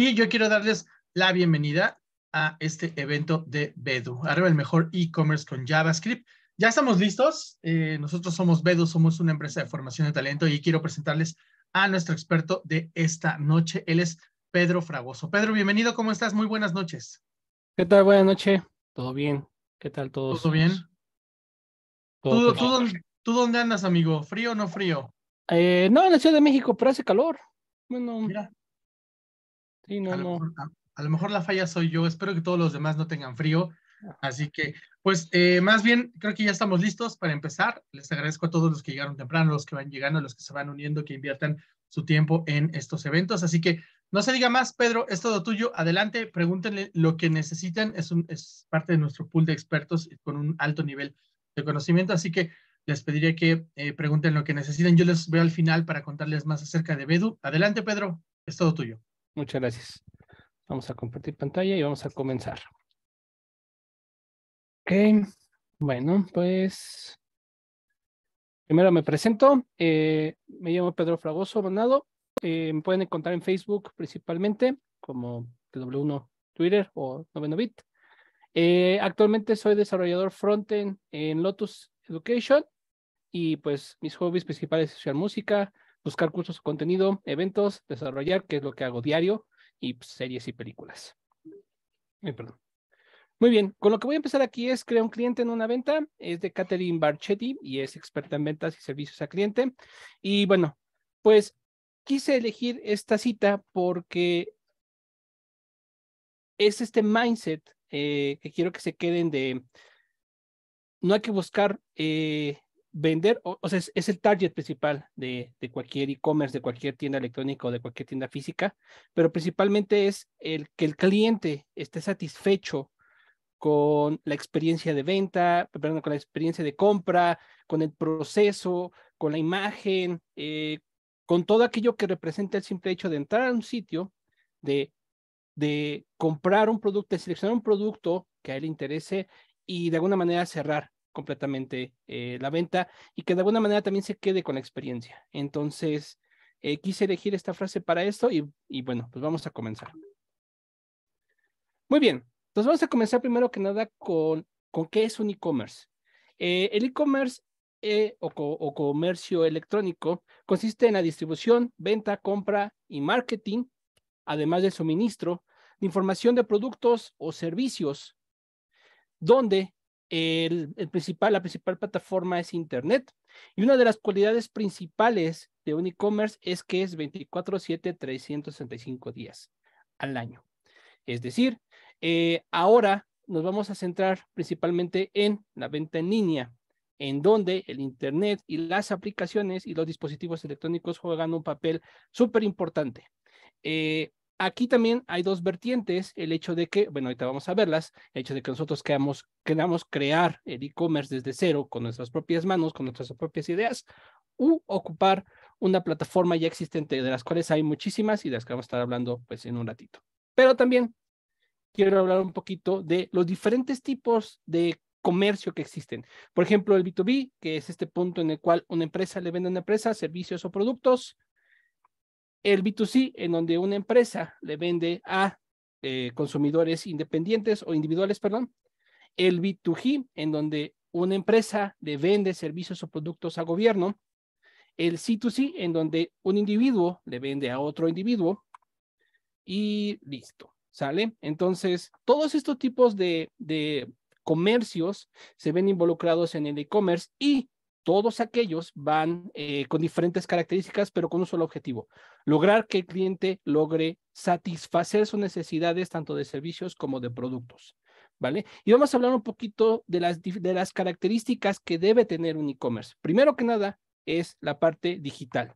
Y yo quiero darles la bienvenida a este evento de Bedu. Arriba el mejor e-commerce con JavaScript. Ya estamos listos. Eh, nosotros somos Bedu, somos una empresa de formación de talento y quiero presentarles a nuestro experto de esta noche. Él es Pedro Fragoso. Pedro, bienvenido. ¿Cómo estás? Muy buenas noches. ¿Qué tal? Buenas noches. ¿Todo bien? ¿Qué tal todos? ¿Todo bien? tú, dónde andas, amigo? ¿Frío o no frío? Eh, no, en la Ciudad de México, pero hace calor. Bueno, Mira a, lo mejor, la falla soy yo. Espero que todos los demás no tengan frío. Ah. Así que, pues, eh, más bien, creo que ya estamos listos para empezar. Les agradezco a todos los que llegaron temprano, los que van llegando, los que se van uniendo, que inviertan su tiempo en estos eventos. Así que, no se diga más, Pedro, es todo tuyo. Adelante, pregúntenle lo que necesitan. Es, un, es parte de nuestro pool de expertos con un alto nivel de conocimiento. Así que, les pediría que eh, pregunten lo que necesiten. Yo les veo al final para contarles más acerca de Bedu. Adelante, Pedro, es todo tuyo. Muchas gracias. Vamos a compartir pantalla y vamos a comenzar. Ok, bueno, pues primero me presento. Eh, me llamo Pedro Fragoso Manado. Eh, me pueden encontrar en Facebook principalmente como W1 Twitter o Novenovit. Eh, actualmente soy desarrollador frontend en Lotus Education y pues mis hobbies principales son música, buscar cursos, contenido, eventos, desarrollar, que es lo que hago diario, y pues, series y películas. Muy bien, con lo que voy a empezar aquí es crear un cliente en una venta. Es de Catherine Barchetti y es experta en ventas y servicios a cliente. Y bueno, pues quise elegir esta cita porque es este mindset eh, que quiero que se queden de no hay que buscar eh, vender, o, sea, es, el target principal de, cualquier e-commerce, de cualquier tienda electrónica o de cualquier tienda física, pero principalmente es el que el cliente esté satisfecho con la experiencia de venta, perdón, con la experiencia de compra, con el proceso, con la imagen, eh, con todo aquello que representa el simple hecho de entrar a un sitio, de, de comprar un producto, de seleccionar un producto que a él le interese y de alguna manera cerrar completamente eh, la venta y que de alguna manera también se quede con la experiencia. Entonces, eh, quise elegir esta frase para esto y, bueno, pues vamos a comenzar. Muy bien, entonces pues vamos a comenzar primero que nada con, con qué es un e-commerce. Eh, el e-commerce o, o, comercio electrónico consiste en la distribución, venta, compra y marketing, además del suministro de información de productos o servicios, donde el, principal, la principal plataforma es Internet. Y una de las cualidades principales de un e-commerce es que es 24/7, 365 días al año. Es decir, eh, ahora nos vamos a centrar principalmente en la venta en línea, en donde el Internet y las aplicaciones y los dispositivos electrónicos juegan un papel súper importante. Eh, Aquí también hay dos vertientes, el hecho de que, bueno, ahorita vamos a verlas, el hecho de que nosotros queramos, queramos crear el e-commerce desde cero con nuestras propias manos, con nuestras propias ideas, u ocupar una plataforma ya existente, de las cuales hay muchísimas y de las que vamos a estar hablando pues en un ratito. Pero también quiero hablar un poquito de los diferentes tipos de comercio que existen. Por ejemplo, el B2B, que es este punto en el cual una empresa le vende a una empresa servicios o productos el B2C, en donde una empresa le vende a eh, consumidores independientes o individuales, perdón. El B2G, en donde una empresa le vende servicios o productos a gobierno. El C2C, en donde un individuo le vende a otro individuo. Y listo, ¿sale? Entonces, todos estos tipos de, de comercios se ven involucrados en el e-commerce y todos aquellos van eh, con diferentes características, pero con un solo objetivo, lograr que el cliente logre satisfacer sus necesidades tanto de servicios como de productos. ¿Vale? Y vamos a hablar un poquito de las, de las características que debe tener un e-commerce. Primero que nada es la parte digital.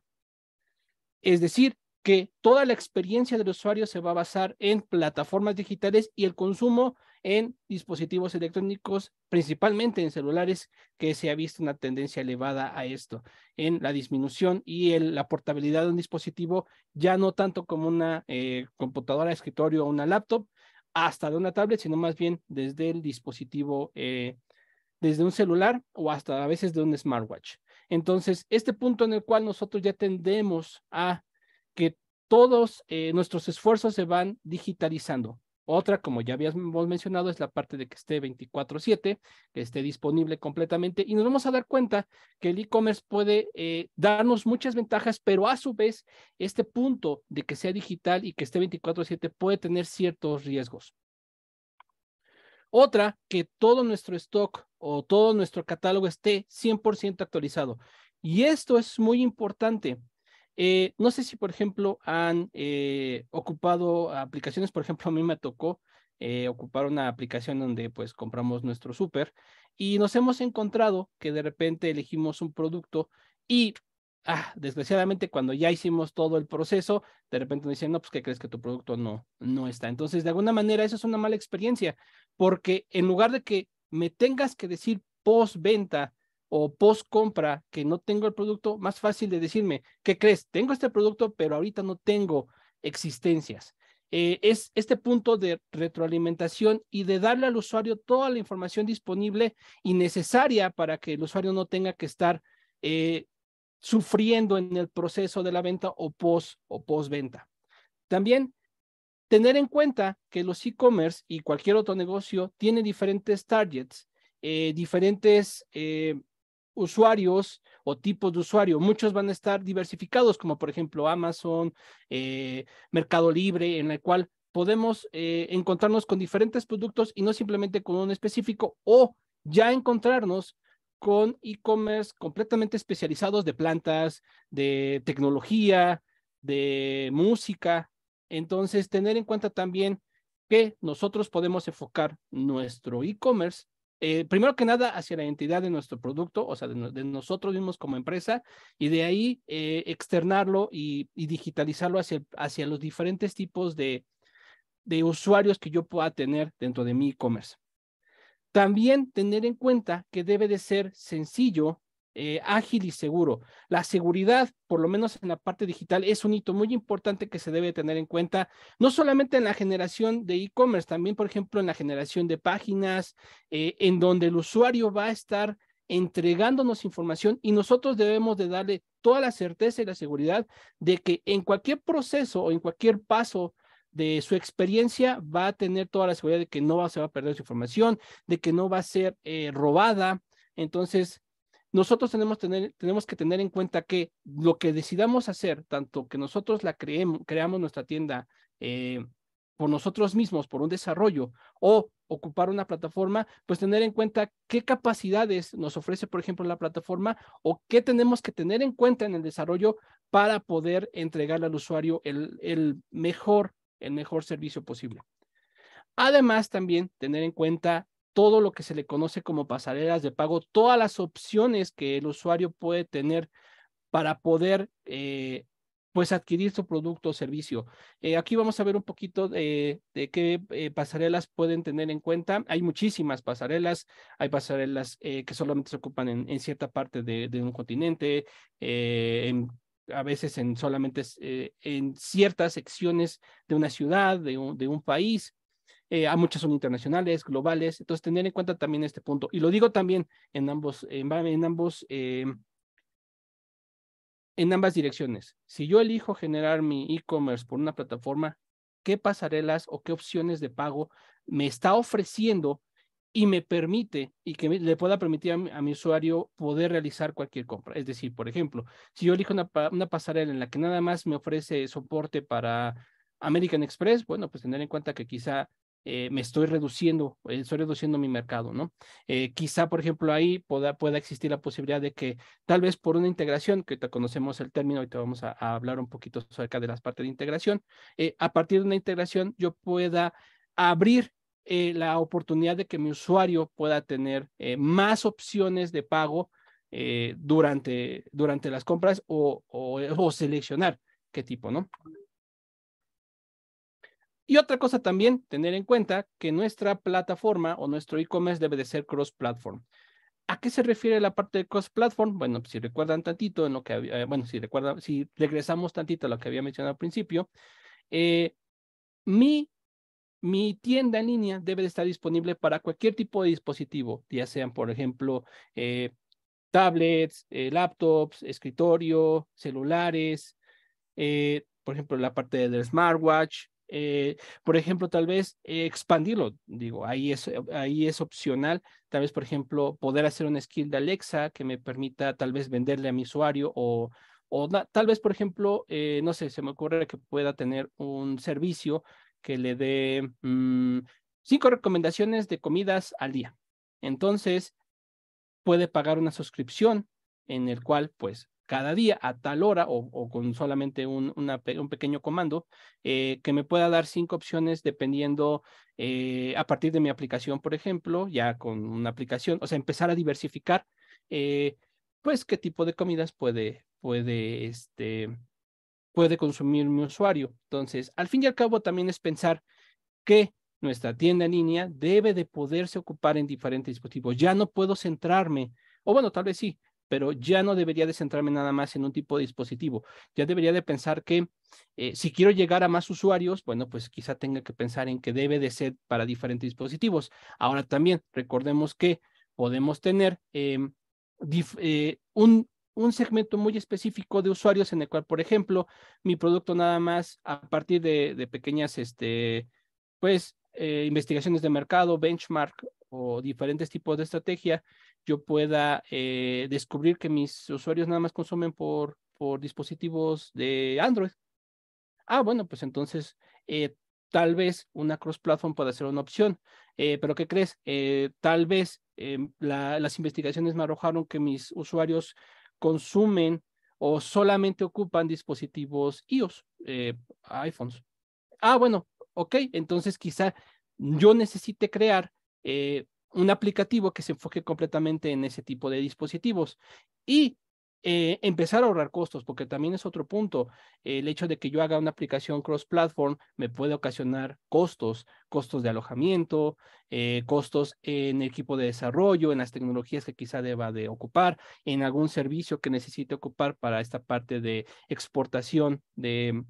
Es decir, que toda la experiencia del usuario se va a basar en plataformas digitales y el consumo en dispositivos electrónicos, principalmente en celulares, que se ha visto una tendencia elevada a esto, en la disminución y la portabilidad de un dispositivo, ya no tanto como una eh, computadora de escritorio o una laptop, hasta de una tablet, sino más bien desde el dispositivo, eh, desde un celular o hasta a veces de un smartwatch. Entonces, este punto en el cual nosotros ya tendemos a que todos eh, nuestros esfuerzos se van digitalizando. Otra, como ya habíamos mencionado, es la parte de que esté 24/7, que esté disponible completamente y nos vamos a dar cuenta que el e-commerce puede eh, darnos muchas ventajas, pero a su vez, este punto de que sea digital y que esté 24/7 puede tener ciertos riesgos. Otra, que todo nuestro stock o todo nuestro catálogo esté 100% actualizado. Y esto es muy importante eh, no sé si, por ejemplo, han eh, ocupado aplicaciones, por ejemplo, a mí me tocó eh, ocupar una aplicación donde pues compramos nuestro súper y nos hemos encontrado que de repente elegimos un producto y ah, desgraciadamente cuando ya hicimos todo el proceso, de repente nos dicen, no, pues que crees que tu producto no, no está. Entonces, de alguna manera, eso es una mala experiencia, porque en lugar de que me tengas que decir postventa o post compra que no tengo el producto, más fácil de decirme, ¿qué crees? Tengo este producto, pero ahorita no tengo existencias. Eh, es este punto de retroalimentación y de darle al usuario toda la información disponible y necesaria para que el usuario no tenga que estar eh, sufriendo en el proceso de la venta o post o postventa. También tener en cuenta que los e-commerce y cualquier otro negocio tiene diferentes targets, eh, diferentes usuarios o tipos de usuario. Muchos van a estar diversificados, como por ejemplo Amazon, eh, Mercado Libre, en el cual podemos eh, encontrarnos con diferentes productos y no simplemente con un específico o ya encontrarnos con e-commerce completamente especializados de plantas, de tecnología, de música. Entonces, tener en cuenta también que nosotros podemos enfocar nuestro e-commerce eh, primero que nada, hacia la identidad de nuestro producto, o sea, de, nosotros mismos como empresa, y de ahí eh, externarlo y, digitalizarlo hacia, los diferentes tipos de, de usuarios que yo pueda tener dentro de mi e-commerce. También tener en cuenta que debe de ser sencillo eh, ágil y seguro. La seguridad, por lo menos en la parte digital, es un hito muy importante que se debe tener en cuenta, no solamente en la generación de e-commerce, también, por ejemplo, en la generación de páginas, eh, en donde el usuario va a estar entregándonos información y nosotros debemos de darle toda la certeza y la seguridad de que en cualquier proceso o en cualquier paso de su experiencia va a tener toda la seguridad de que no va, se va a perder su información, de que no va a ser eh, robada. Entonces, nosotros tenemos, que tener en cuenta que lo que decidamos hacer, tanto que nosotros la creemos, creamos nuestra tienda eh, por nosotros mismos, por un desarrollo o ocupar una plataforma, pues tener en cuenta qué capacidades nos ofrece, por ejemplo, la plataforma o qué tenemos que tener en cuenta en el desarrollo para poder entregarle al usuario el mejor, el mejor servicio posible. Además, también tener en cuenta todo lo que se le conoce como pasarelas de pago, todas las opciones que el usuario puede tener para poder eh, pues adquirir su producto o servicio. Eh, aquí vamos a ver un poquito de, qué eh, pasarelas pueden tener en cuenta. Hay muchísimas pasarelas, hay pasarelas que solamente se ocupan en, cierta parte de, un continente, a veces en solamente en ciertas secciones de una ciudad, de un país. Eh, muchas son internacionales, globales, entonces tener en cuenta también este punto. Y lo digo también en ambos, en, ambos, em, en ambas direcciones. Si yo elijo generar mi e-commerce por una plataforma, ¿qué pasarelas o qué opciones de pago me está ofreciendo y me permite y que le pueda permitir a mi, usuario poder realizar cualquier compra. Es decir, por ejemplo, si yo elijo una, pasarela en la que nada más me ofrece soporte para American Express, bueno, pues tener en cuenta que quizá eh, me estoy reduciendo, eh, estoy reduciendo mi mercado, ¿no? Eh, quizá, por ejemplo, ahí pueda, pueda, existir la posibilidad de que tal vez por una integración, que te conocemos el término y te vamos a, hablar un poquito acerca de las partes de integración, a partir de una integración yo pueda abrir la oportunidad de que mi usuario pueda tener más opciones de pago durante, durante las compras o, o, o seleccionar qué tipo, ¿no? Y otra cosa también, tener en cuenta que nuestra plataforma o nuestro e-commerce debe de ser cross-platform. ¿A qué se refiere la parte de cross-platform? Bueno, si recuerdan tantito en lo que, eh, bueno, si recuerdan, si regresamos tantito a lo que había mencionado al principio, eh, mi, tienda en línea debe de estar disponible para cualquier tipo de dispositivo, ya sean, por ejemplo, eh, tablets, laptops, escritorio, celulares, por ejemplo, la parte del smartwatch, eh, por ejemplo, tal vez eh, expandirlo, digo, ahí es, eh, ahí es opcional, tal vez, por ejemplo, poder hacer un skill de Alexa que me permita tal vez venderle a mi usuario o, o tal vez, por ejemplo, no sé, se me ocurre que pueda tener un servicio que le dé mm, cinco recomendaciones de comidas al día. Entonces, puede pagar una suscripción en el cual, pues, cada día a tal hora o, con solamente un, un pequeño comando eh, que me pueda dar cinco opciones dependiendo eh, a partir de mi aplicación, por ejemplo, ya con una aplicación, o sea, empezar a diversificar, eh, pues qué tipo de comidas puede, puede, este, puede consumir mi usuario. Entonces, al fin y al cabo, también es pensar que nuestra tienda en línea debe de poderse ocupar en diferentes dispositivos. Ya no puedo centrarme, o bueno, tal vez sí, pero ya no debería de centrarme nada más en un tipo de dispositivo. Ya debería de pensar que eh, si quiero llegar a más usuarios, bueno, pues quizá tenga que pensar en que debe de ser para diferentes dispositivos. Ahora también recordemos que podemos tener em, eh, un, un segmento muy específico de usuarios en el cual, por ejemplo, mi producto nada más a partir de, pequeñas, este, pues, eh, investigaciones de mercado, benchmark o diferentes tipos de estrategia, yo pueda eh, descubrir que mis usuarios nada más consumen por, por dispositivos de Android. Ah, bueno, pues entonces eh, tal vez una cross-platform pueda ser una opción. Eh, pero ¿qué crees? tal vez em, las investigaciones me arrojaron que mis usuarios consumen o solamente ocupan dispositivos iOS, iPhones. Ah, bueno, ok, entonces quizá yo necesite crear un aplicativo que se enfoque completamente en ese tipo de dispositivos y eh, empezar a ahorrar costos, porque también es otro punto. el hecho de que yo haga una aplicación cross-platform me puede ocasionar costos, costos de alojamiento, eh, costos en equipo de desarrollo, en las tecnologías que quizá deba de ocupar, en algún servicio que necesite ocupar para esta parte de exportación de,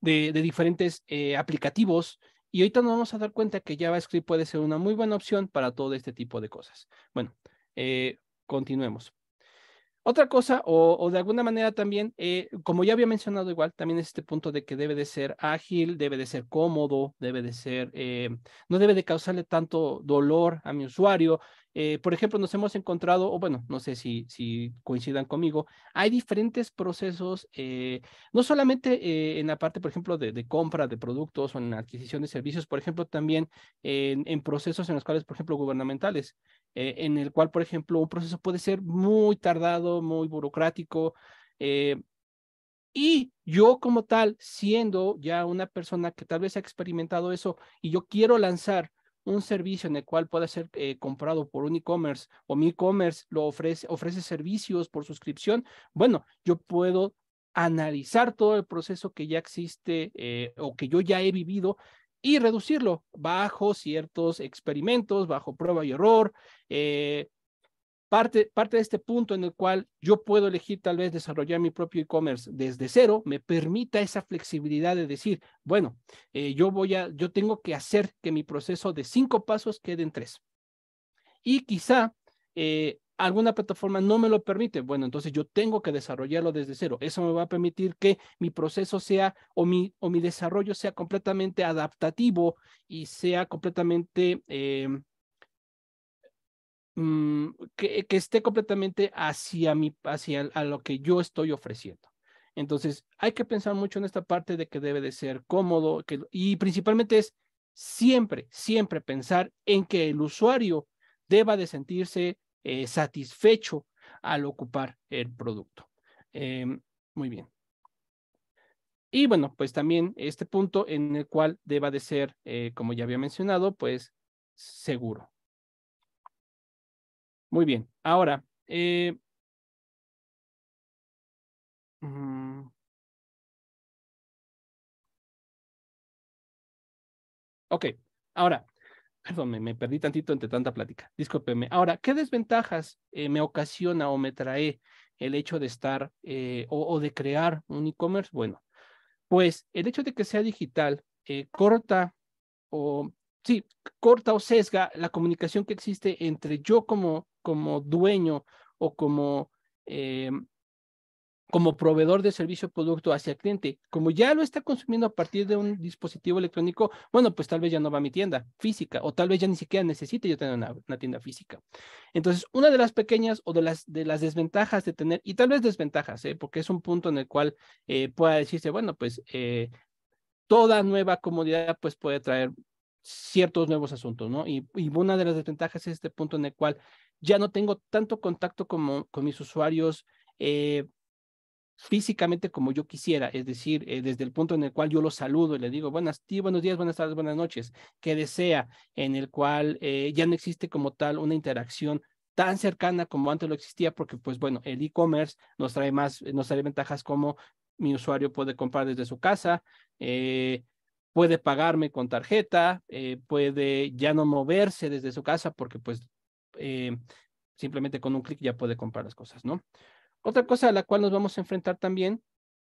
de, de diferentes eh, aplicativos y ahorita nos vamos a dar cuenta que JavaScript puede ser una muy buena opción para todo este tipo de cosas. Bueno, eh, continuemos. Otra cosa, o, de alguna manera también, eh, como ya había mencionado igual, también es este punto de que debe de ser ágil, debe de ser cómodo, debe de ser, eh, no debe de causarle tanto dolor a mi usuario. Eh, por ejemplo, nos hemos encontrado, o bueno, no sé si, si coincidan conmigo, hay diferentes procesos, eh, no solamente eh, en la parte, por ejemplo, de, compra de productos o en adquisición de servicios, por ejemplo, también en, en procesos en los cuales, por ejemplo, gubernamentales, en el cual, por ejemplo, un proceso puede ser muy tardado, muy burocrático. y yo como tal, siendo ya una persona que tal vez ha experimentado eso y yo quiero lanzar un servicio en el cual pueda ser eh, comprado por un e-commerce o mi e-commerce lo ofrece, ofrece servicios por suscripción, bueno, yo puedo analizar todo el proceso que ya existe eh, o que yo ya he vivido y reducirlo bajo ciertos experimentos, bajo prueba y error, eh, Parte, de este punto en el cual yo puedo elegir tal vez desarrollar mi propio e-commerce desde cero, me permita esa flexibilidad de decir, bueno, eh, yo voy a, yo tengo que hacer que mi proceso de cinco pasos quede en tres. Y quizá eh, alguna plataforma no me lo permite, bueno, entonces yo tengo que desarrollarlo desde cero. Eso me va a permitir que mi proceso sea o mi, o mi desarrollo sea completamente adaptativo y sea completamente em, Mm, que, esté completamente hacia, mi, hacia a lo que yo estoy ofreciendo. Entonces, hay que pensar mucho en esta parte de que debe de ser cómodo que, y principalmente es siempre, siempre pensar en que el usuario deba de sentirse eh, satisfecho al ocupar el producto. Em, muy bien. Y bueno, pues también este punto en el cual deba de ser, eh, como ya había mencionado, pues seguro. Muy bien. Ahora, eh, mm, ok, ahora, perdón, me, perdí tantito entre tanta plática. Discúlpeme. Ahora, ¿qué desventajas eh, me ocasiona o me trae el hecho de estar eh, o, de crear un e-commerce? Bueno, pues el hecho de que sea digital corta o, sí, corta o sesga la comunicación que existe entre yo como como dueño o como, eh, como proveedor de servicio o producto hacia el cliente. Como ya lo está consumiendo a partir de un dispositivo electrónico, bueno, pues tal vez ya no va a mi tienda física o tal vez ya ni siquiera necesite yo tener una, tienda física. Entonces, una de las pequeñas o de las, de las desventajas de tener, y tal vez desventajas, ¿eh? porque es un punto en el cual eh, pueda decirse, bueno, pues toda nueva comodidad pues puede traer ciertos nuevos asuntos, ¿no? Y, y, una de las desventajas es este punto en el cual ya no tengo tanto contacto como, con mis usuarios eh, físicamente como yo quisiera, es decir, eh, desde el punto en el cual yo los saludo y les digo buenas buenos días, buenas tardes, buenas noches, que desea, en el cual eh, ya no existe como tal una interacción tan cercana como antes lo existía, porque pues bueno, el e-commerce nos trae más, nos trae ventajas como mi usuario puede comprar desde su casa, puede pagarme con tarjeta, puede ya no moverse desde su casa porque pues eh, simplemente con un clic ya puede comprar las cosas, ¿no? Otra cosa a la cual nos vamos a enfrentar también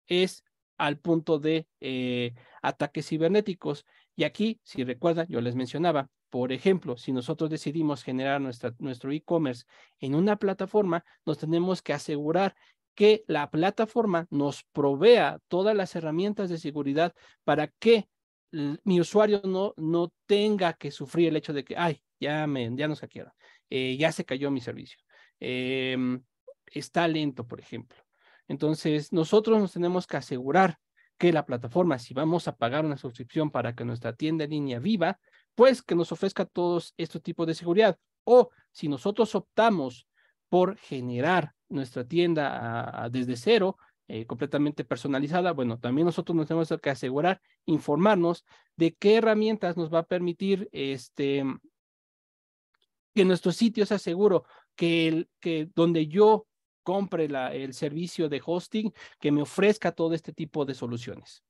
es al punto de eh, ataques cibernéticos. Y aquí, si recuerdan, yo les mencionaba, por ejemplo, si nosotros decidimos generar nuestra, nuestro e-commerce en una plataforma, nos tenemos que asegurar que la plataforma nos provea todas las herramientas de seguridad para que mi usuario no, no tenga que sufrir el hecho de que, ay, ya, me, ya nos eh, ya se cayó mi servicio, em, está lento, por ejemplo. Entonces, nosotros nos tenemos que asegurar que la plataforma, si vamos a pagar una suscripción para que nuestra tienda en línea viva, pues que nos ofrezca todos estos tipos de seguridad. O si nosotros optamos por generar nuestra tienda desde cero, eh, completamente personalizada, bueno, también nosotros nos tenemos que asegurar, informarnos de qué herramientas nos va a permitir este, que nuestro sitio sea seguro, que, el, que donde yo compre la, el servicio de hosting, que me ofrezca todo este tipo de soluciones.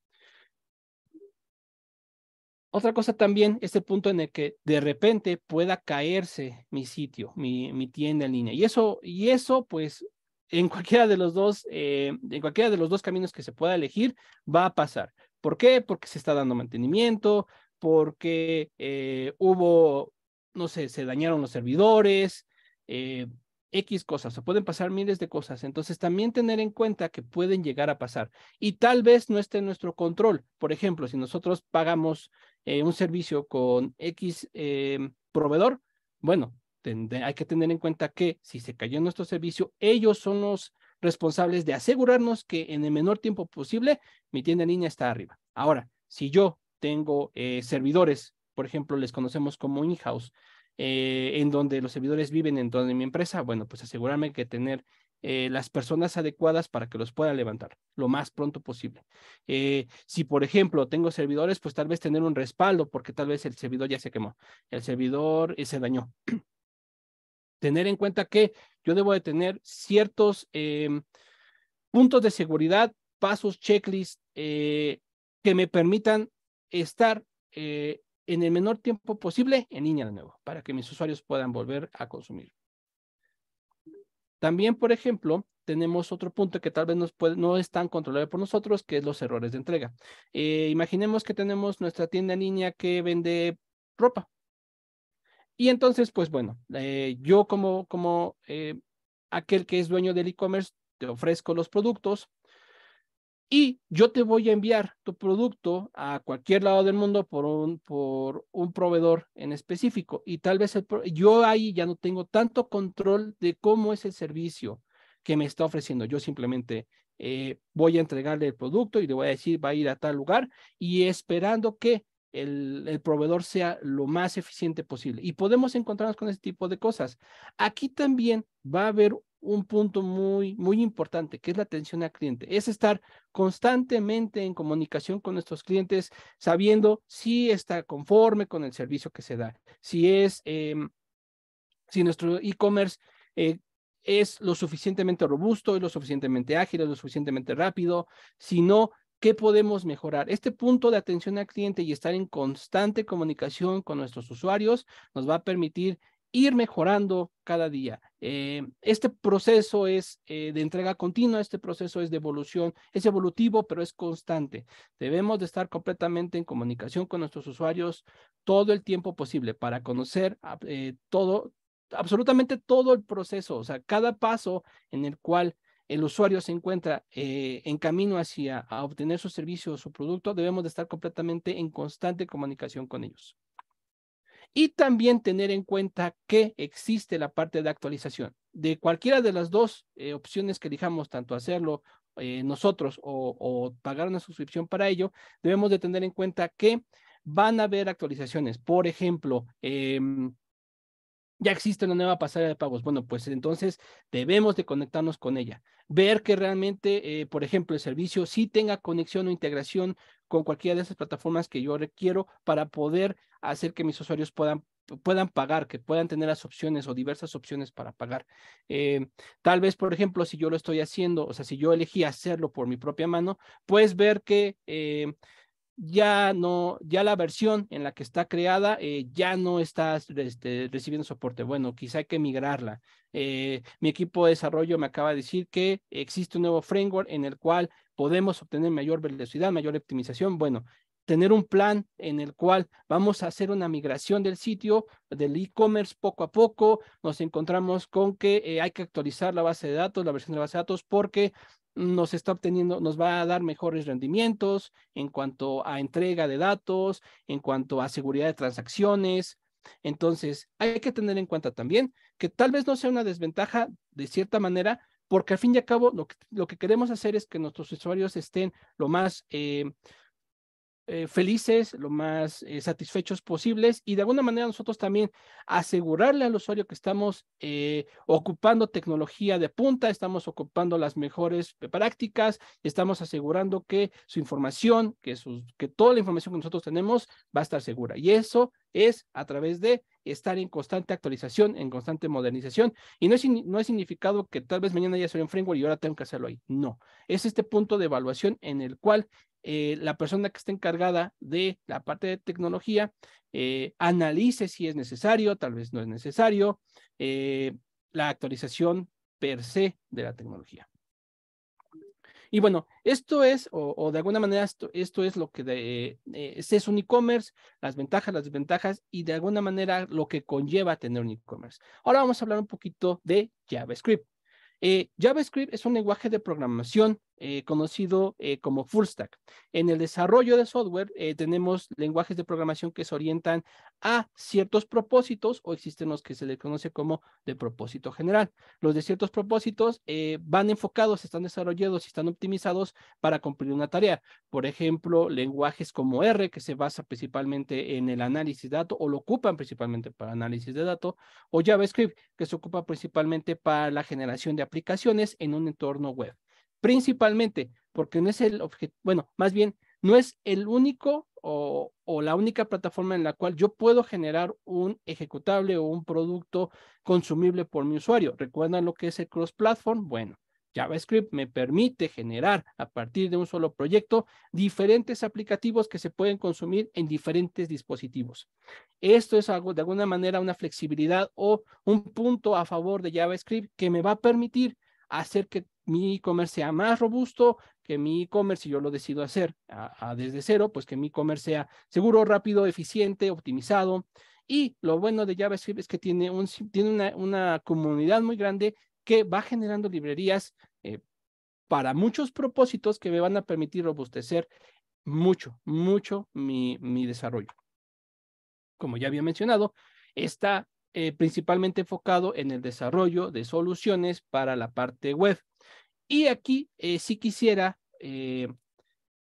Otra cosa también es este el punto en el que de repente pueda caerse mi sitio, mi, mi tienda en línea. Y eso, y eso, pues, en cualquiera de los dos, eh, en cualquiera de los dos caminos que se pueda elegir, va a pasar. ¿Por qué? Porque se está dando mantenimiento, porque eh, hubo no sé, se dañaron los servidores, eh, X cosas, o pueden pasar miles de cosas. Entonces, también tener en cuenta que pueden llegar a pasar y tal vez no esté en nuestro control. Por ejemplo, si nosotros pagamos eh, un servicio con X eh, proveedor, bueno, hay que tener en cuenta que si se cayó nuestro servicio, ellos son los responsables de asegurarnos que en el menor tiempo posible mi tienda en línea está arriba. Ahora, si yo tengo servidores por ejemplo, les conocemos como in-house, eh, en donde los servidores viven, en donde mi empresa, bueno, pues asegurarme que tener eh, las personas adecuadas para que los pueda levantar lo más pronto posible. Eh, si, por ejemplo, tengo servidores, pues tal vez tener un respaldo, porque tal vez el servidor ya se quemó, el servidor se dañó. tener en cuenta que yo debo de tener ciertos em, puntos de seguridad, pasos, checklists que me permitan estar en el menor tiempo posible en línea de nuevo, para que mis usuarios puedan volver a consumir. También, por ejemplo, tenemos otro punto que tal vez no es tan controlable por nosotros, que es los errores de entrega. Eh, imaginemos que tenemos nuestra tienda en línea que vende ropa. Y entonces, pues bueno, eh, yo como, como eh, aquel que es dueño del e-commerce, te ofrezco los productos, y yo te voy a enviar tu producto a cualquier lado del mundo por un, por un proveedor en específico. Y tal vez yo ahí ya no tengo tanto control de cómo es el servicio que me está ofreciendo. Yo simplemente eh, voy a entregarle el producto y le voy a decir va a ir a tal lugar y esperando que el, el proveedor sea lo más eficiente posible. Y podemos encontrarnos con ese tipo de cosas. Aquí también va a haber un punto muy, muy importante, que es la atención al cliente. Es estar constantemente en comunicación con nuestros clientes, sabiendo si está conforme con el servicio que se da, si es, em, si nuestro e-commerce eh, es lo suficientemente robusto, es lo suficientemente ágil, es lo suficientemente rápido, si no, ¿qué podemos mejorar? Este punto de atención al cliente y estar en constante comunicación con nuestros usuarios nos va a permitir ir mejorando cada día. Eh, este proceso es eh, de entrega continua, este proceso es de evolución, es evolutivo, pero es constante. Debemos de estar completamente en comunicación con nuestros usuarios todo el tiempo posible para conocer ah, eh, todo, absolutamente todo el proceso, o sea, cada paso en el cual el usuario se encuentra en camino hacia obtener su servicio o su producto, debemos de estar completamente en constante comunicación con ellos. Y también tener en cuenta que existe la parte de actualización. De cualquiera de las dos eh, opciones que elijamos, tanto hacerlo eh, nosotros o, pagar una suscripción para ello, debemos de tener en cuenta que van a haber actualizaciones. Por ejemplo, em, ya existe una nueva pasarela de pagos. Bueno, pues entonces debemos de conectarnos con ella, ver que realmente, eh, por ejemplo, el servicio sí tenga conexión o integración con cualquiera de esas plataformas que yo requiero para poder hacer que mis usuarios puedan puedan pagar, que puedan tener las opciones o diversas opciones para pagar. Eh, tal vez, por ejemplo, si yo lo estoy haciendo, o sea, si yo elegí hacerlo por mi propia mano, puedes ver que eh, ya no, ya la versión en la que está creada eh, ya no está este, recibiendo soporte. Bueno, quizá hay que migrarla. mi equipo de desarrollo me acaba de decir que existe un nuevo framework en el cual podemos obtener mayor velocidad, mayor optimización. Bueno, tener un plan en el cual vamos a hacer una migración del sitio, del e-commerce poco a poco. Nos encontramos con que eh, hay que actualizar la base de datos, la versión de la base de datos, porque nos está obteniendo, nos va a dar mejores rendimientos en cuanto a entrega de datos, en cuanto a seguridad de transacciones. Entonces, hay que tener en cuenta también que tal vez no sea una desventaja de cierta manera, porque al fin y al cabo lo que, lo que queremos hacer es que nuestros usuarios estén lo más eh, eh, felices, lo más eh, satisfechos posibles y de alguna manera nosotros también asegurarle al usuario que estamos ocupando tecnología de punta, estamos ocupando las mejores prácticas, estamos asegurando que su información, que, sus, que toda la información que nosotros tenemos va a estar segura. Y eso es a través de estar en constante actualización, en constante modernización. Y no es, no es significado que tal vez mañana ya sea un framework y ahora tengo que hacerlo ahí. No, es este punto de evaluación en el cual eh, la persona que está encargada de la parte de tecnología eh, analice si es necesario, tal vez no es necesario, eh, la actualización per se de la tecnología. Y bueno, esto es, o, de alguna manera, esto, es lo que de, eh, es un e-commerce, las ventajas, las desventajas y de alguna manera lo que conlleva tener un e-commerce. Ahora vamos a hablar un poquito de JavaScript. Eh, JavaScript es un lenguaje de programación eh, conocido eh, como full stack. En el desarrollo de software eh, tenemos lenguajes de programación que se orientan a ciertos propósitos o existen los que se les conoce como de propósito general. Los de ciertos propósitos van enfocados, están desarrollados y están optimizados para cumplir una tarea. Por ejemplo, lenguajes como R que se basa principalmente en el análisis de datos o lo ocupan principalmente para análisis de datos o JavaScript que se ocupa principalmente para la generación de aplicaciones en un entorno web principalmente porque no es el objeto, bueno, más bien, no es el único o, o, la única plataforma en la cual yo puedo generar un ejecutable o un producto consumible por mi usuario. ¿Recuerdan lo que es el cross-platform? Bueno, JavaScript me permite generar a partir de un solo proyecto diferentes aplicativos que se pueden consumir en diferentes dispositivos. Esto es algo, de alguna manera una flexibilidad o un punto a favor de JavaScript que me va a permitir hacer que mi e-commerce sea más robusto, que mi e-commerce, si yo lo decido hacer desde cero, pues que mi e-commerce sea seguro, rápido, eficiente, optimizado. Y lo bueno de JavaScript es que tiene, un, tiene una, comunidad muy grande que va generando librerías eh, para muchos propósitos que me van a permitir robustecer mucho, mucho mi, mi desarrollo. Como ya había mencionado, está eh, principalmente enfocado en el desarrollo de soluciones para la parte web. Y aquí eh, sí quisiera eh,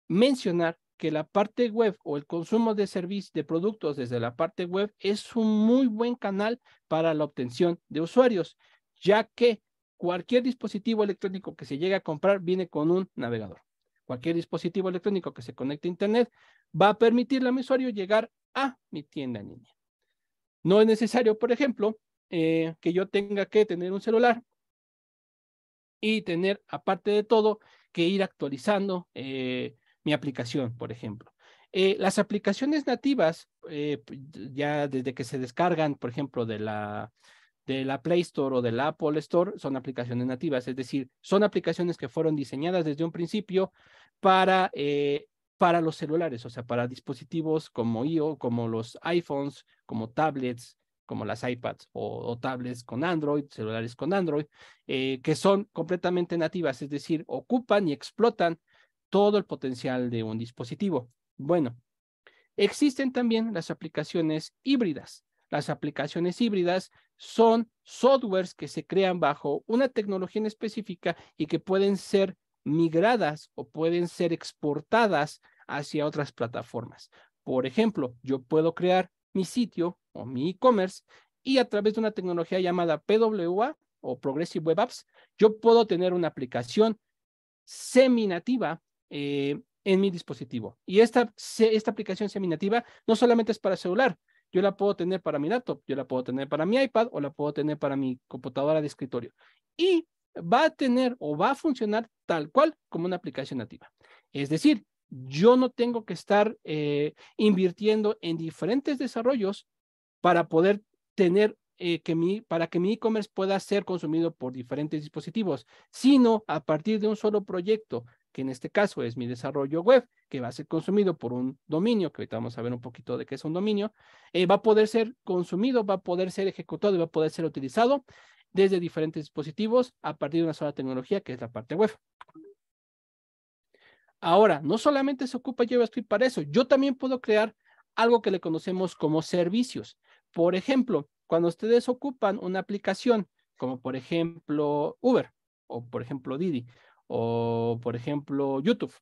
mencionar que la parte web o el consumo de servicios de productos desde la parte web es un muy buen canal para la obtención de usuarios, ya que cualquier dispositivo electrónico que se llegue a comprar viene con un navegador. Cualquier dispositivo electrónico que se conecte a Internet va a permitirle a mi usuario llegar a mi tienda niña No es necesario, por ejemplo, eh, que yo tenga que tener un celular y tener, aparte de todo, que ir actualizando eh, mi aplicación, por ejemplo. Eh, las aplicaciones nativas, eh, ya desde que se descargan, por ejemplo, de la, de la Play Store o de la Apple Store, son aplicaciones nativas, es decir, son aplicaciones que fueron diseñadas desde un principio para, para los celulares, o sea, para dispositivos como iOS, como los iPhones, como tablets, como las iPads o, tablets con Android, celulares con Android, eh, que son completamente nativas, es decir, ocupan y explotan todo el potencial de un dispositivo. Bueno, existen también las aplicaciones híbridas. Las aplicaciones híbridas son softwares que se crean bajo una tecnología en específica y que pueden ser migradas o pueden ser exportadas hacia otras plataformas. Por ejemplo, yo puedo crear mi sitio o mi e-commerce y a través de una tecnología llamada PWA o Progressive Web Apps, yo puedo tener una aplicación seminativa eh, en mi dispositivo. Y esta, esta aplicación seminativa no solamente es para celular, yo la puedo tener para mi laptop, yo la puedo tener para mi iPad o la puedo tener para mi computadora de escritorio. Y va a tener o va a funcionar tal cual como una aplicación nativa. Es decir, yo no tengo que estar eh, invirtiendo en diferentes desarrollos para poder tener eh, que mi, para que mi e-commerce pueda ser consumido por diferentes dispositivos, sino a partir de un solo proyecto, que en este caso es mi desarrollo web, que va a ser consumido por un dominio, que ahorita vamos a ver un poquito de qué es un dominio, eh, va a poder ser consumido, va a poder ser ejecutado y va a poder ser utilizado desde diferentes dispositivos a partir de una sola tecnología, que es la parte web. Ahora, no solamente se ocupa JavaScript para eso, yo también puedo crear algo que le conocemos como servicios. Por ejemplo, cuando ustedes ocupan una aplicación como por ejemplo Uber o por ejemplo Didi o por ejemplo YouTube.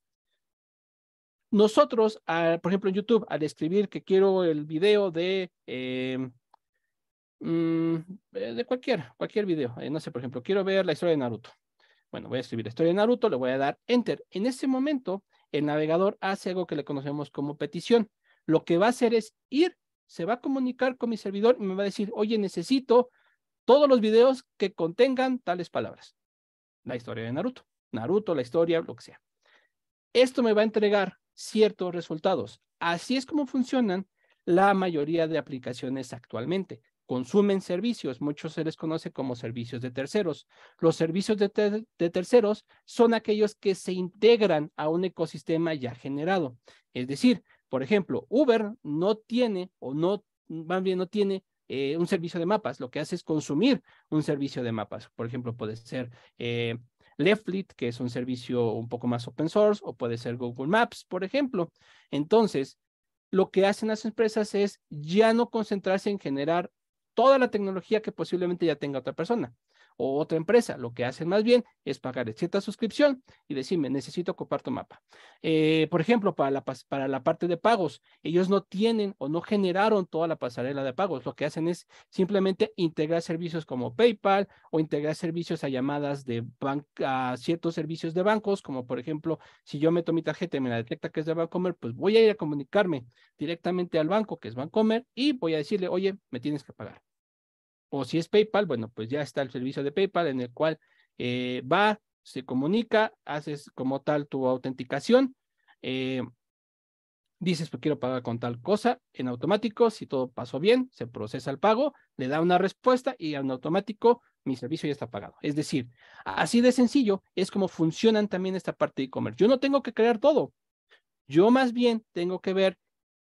Nosotros, ah, por ejemplo en YouTube, al escribir que quiero el video de em, mm, eh, de cualquier, cualquier video, eh, no sé, por ejemplo, quiero ver la historia de Naruto. Bueno, voy a escribir la historia de Naruto, le voy a dar enter. En ese momento, el navegador hace algo que le conocemos como petición. Lo que va a hacer es ir, se va a comunicar con mi servidor y me va a decir, oye, necesito todos los videos que contengan tales palabras. La historia de Naruto. Naruto, la historia, lo que sea. Esto me va a entregar ciertos resultados. Así es como funcionan la mayoría de aplicaciones actualmente consumen servicios, muchos se les conoce como servicios de terceros. Los servicios de, terceros son aquellos que se integran a un ecosistema ya generado. Es decir, por ejemplo, Uber no tiene o no, más bien no tiene eh, un servicio de mapas, lo que hace es consumir un servicio de mapas. Por ejemplo, puede ser... Eh, que es un servicio un poco más open source, o puede ser Google Maps, por ejemplo. Entonces, lo que hacen las empresas es ya no concentrarse en generar toda la tecnología que posiblemente ya tenga otra persona o otra empresa. Lo que hacen más bien es pagar cierta suscripción y decirme, necesito copar tu mapa. Eh, por ejemplo, para la, para la parte de pagos, ellos no tienen o no generaron toda la pasarela de pagos. Lo que hacen es simplemente integrar servicios como PayPal o integrar servicios a llamadas de ciertos servicios de bancos, como por ejemplo, si yo meto mi tarjeta y me la detecta que es de Bancomer, pues voy a ir a comunicarme directamente al banco, que es Bancomer, y voy a decirle, oye, me tienes que pagar. O si es PayPal, bueno, pues ya está el servicio de PayPal en el cual eh, va, se comunica, haces como tal tu autenticación, eh, dices, pues quiero pagar con tal cosa, en automático, si todo pasó bien, se procesa el pago, le da una respuesta y en automático mi servicio ya está pagado. Es decir, así de sencillo es como funcionan también esta parte de e-commerce. Yo no tengo que crear todo. Yo más bien tengo que ver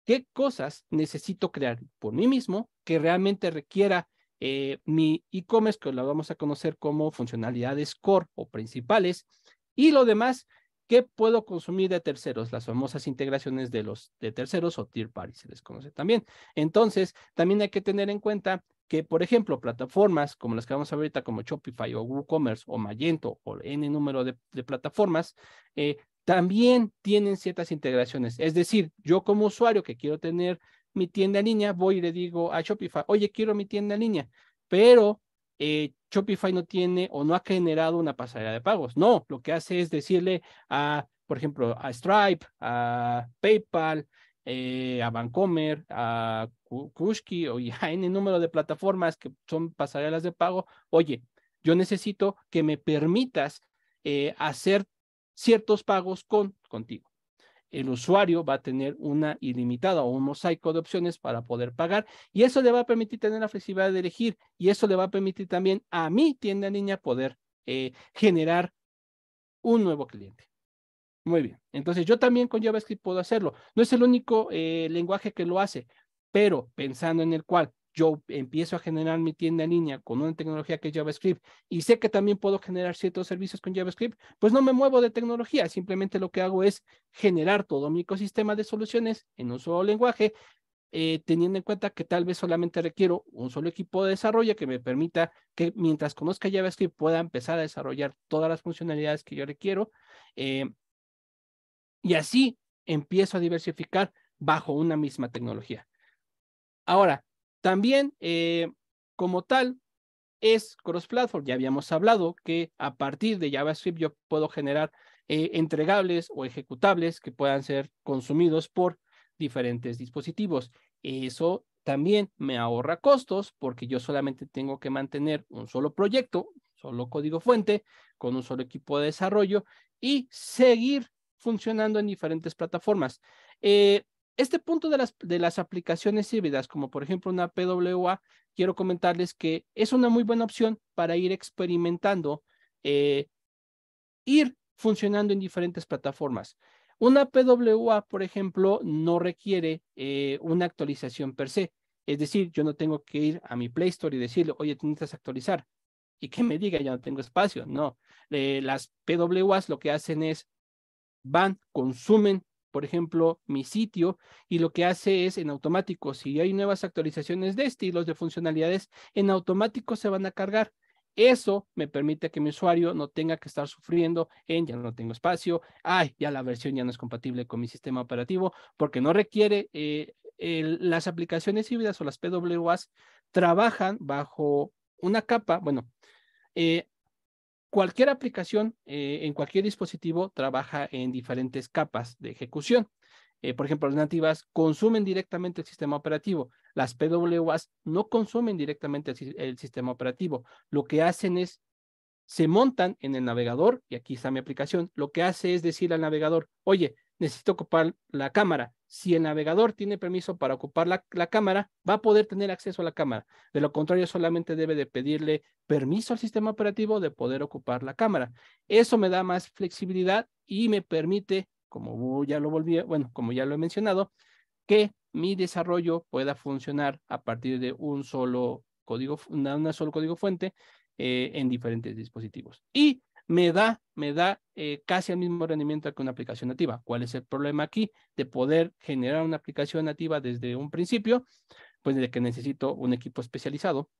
qué cosas necesito crear por mí mismo que realmente requiera eh, mi e-commerce, que lo vamos a conocer como funcionalidades core o principales, y lo demás que puedo consumir de terceros, las famosas integraciones de los de terceros o tier party se les conoce también. Entonces, también hay que tener en cuenta que, por ejemplo, plataformas como las que vamos a ver ahorita, como Shopify o WooCommerce o Magento o N número de, plataformas, eh, también tienen ciertas integraciones. Es decir, yo como usuario que quiero tener mi tienda en línea, voy y le digo a Shopify, oye, quiero mi tienda en línea, pero eh, Shopify no tiene o no ha generado una pasarela de pagos. No, lo que hace es decirle a, por ejemplo, a Stripe, a PayPal, eh, a Vancomer, a Kushki o ya en el número de plataformas que son pasarelas de pago, oye, yo necesito que me permitas eh, hacer ciertos pagos con, contigo el usuario va a tener una ilimitada o un mosaico de opciones para poder pagar y eso le va a permitir tener la flexibilidad de elegir y eso le va a permitir también a mi tienda niña poder eh, generar un nuevo cliente. Muy bien, entonces yo también con JavaScript puedo hacerlo. No es el único eh, lenguaje que lo hace, pero pensando en el cual yo empiezo a generar mi tienda en línea con una tecnología que es JavaScript y sé que también puedo generar ciertos servicios con JavaScript, pues no me muevo de tecnología, simplemente lo que hago es generar todo mi ecosistema de soluciones en un solo lenguaje, eh, teniendo en cuenta que tal vez solamente requiero un solo equipo de desarrollo que me permita que mientras conozca JavaScript pueda empezar a desarrollar todas las funcionalidades que yo requiero. Eh, y así empiezo a diversificar bajo una misma tecnología. Ahora, también, eh, como tal, es cross-platform. Ya habíamos hablado que a partir de JavaScript yo puedo generar eh, entregables o ejecutables que puedan ser consumidos por diferentes dispositivos. Eso también me ahorra costos porque yo solamente tengo que mantener un solo proyecto, solo código fuente, con un solo equipo de desarrollo y seguir funcionando en diferentes plataformas. Eh, este punto de las, de las aplicaciones híbridas, como por ejemplo una PWA, quiero comentarles que es una muy buena opción para ir experimentando, eh, ir funcionando en diferentes plataformas. Una PWA, por ejemplo, no requiere eh, una actualización per se. Es decir, yo no tengo que ir a mi Play Store y decirle, oye, tienes necesitas actualizar. Y que me diga, ya no tengo espacio. No. Eh, las PWAs lo que hacen es van, consumen por ejemplo, mi sitio y lo que hace es en automático, si hay nuevas actualizaciones de estilos, de funcionalidades, en automático se van a cargar. Eso me permite que mi usuario no tenga que estar sufriendo en ya no tengo espacio, ay, ya la versión ya no es compatible con mi sistema operativo, porque no requiere, eh, las aplicaciones híbridas o las PWAs trabajan bajo una capa, bueno, eh, Cualquier aplicación eh, en cualquier dispositivo trabaja en diferentes capas de ejecución. Eh, por ejemplo, las nativas consumen directamente el sistema operativo. Las PWAs no consumen directamente el, el, sistema operativo. Lo que hacen es, se montan en el navegador, y aquí está mi aplicación, lo que hace es decir al navegador, oye, necesito ocupar la cámara si el navegador tiene permiso para ocupar la, cámara, va a poder tener acceso a la cámara. De lo contrario, solamente debe de pedirle permiso al sistema operativo de poder ocupar la cámara. Eso me da más flexibilidad y me permite, como ya lo volví, bueno, como ya lo he mencionado, que mi desarrollo pueda funcionar a partir de un solo código, una, solo código fuente eh, en diferentes dispositivos. Y me da, me da eh, casi el mismo rendimiento que una aplicación nativa. ¿Cuál es el problema aquí de poder generar una aplicación nativa desde un principio? Pues de que necesito un equipo especializado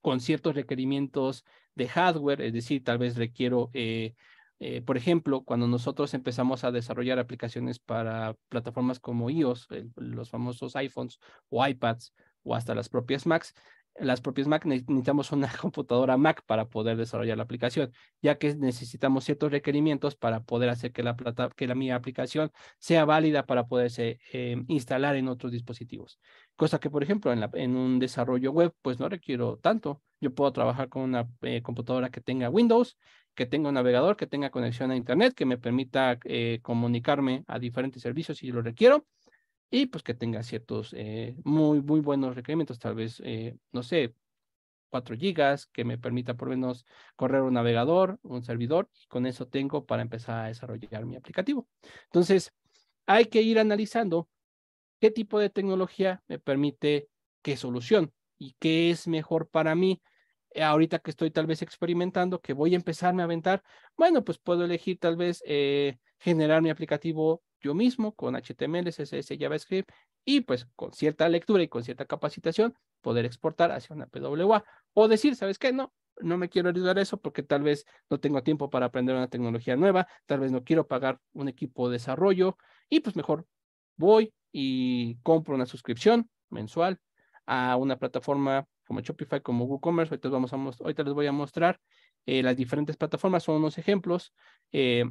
con ciertos requerimientos de hardware, es decir, tal vez requiero, eh, eh, por ejemplo, cuando nosotros empezamos a desarrollar aplicaciones para plataformas como iOS, los famosos iPhones o iPads o hasta las propias Macs, las propias Mac, necesitamos una computadora Mac para poder desarrollar la aplicación, ya que necesitamos ciertos requerimientos para poder hacer que la, plata, que la mi aplicación sea válida para poderse em, instalar en otros dispositivos. Cosa que, por ejemplo, en, un desarrollo web, pues no requiero tanto. Yo puedo trabajar con una eh, computadora que tenga Windows, que tenga un navegador, que tenga conexión a Internet, que me permita eh, comunicarme a diferentes servicios si lo requiero y pues que tenga ciertos eh, muy, muy buenos requerimientos, tal vez, eh, no sé, 4 gigas, que me permita por lo menos correr un navegador, un servidor, y con eso tengo para empezar a desarrollar mi aplicativo. Entonces, hay que ir analizando qué tipo de tecnología me permite qué solución y qué es mejor para mí. Eh, ahorita que estoy tal vez experimentando, que voy a empezarme a aventar, bueno, pues puedo elegir tal vez generar mi aplicativo yo mismo con HTML, CSS, JavaScript y pues con cierta lectura y con cierta capacitación poder exportar hacia una PWA o decir, ¿sabes qué? No, no me quiero ayudar eso porque tal vez no tengo tiempo para aprender una tecnología nueva, tal vez no quiero pagar un equipo de desarrollo y pues mejor voy y compro una suscripción mensual a una plataforma como Shopify, como WooCommerce. Ahorita, vamos a les voy a mostrar eh, las diferentes plataformas, son unos ejemplos. Eh,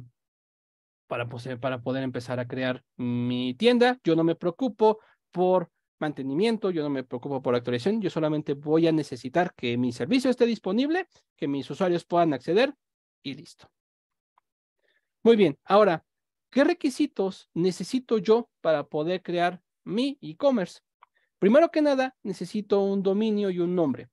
para, poder empezar a crear mi tienda. Yo no me preocupo por mantenimiento, yo no me preocupo por actualización, yo solamente voy a necesitar que mi servicio esté disponible, que mis usuarios puedan acceder y listo. Muy bien, ahora, ¿qué requisitos necesito yo para poder crear mi e-commerce? Primero que nada, necesito un dominio y un nombre.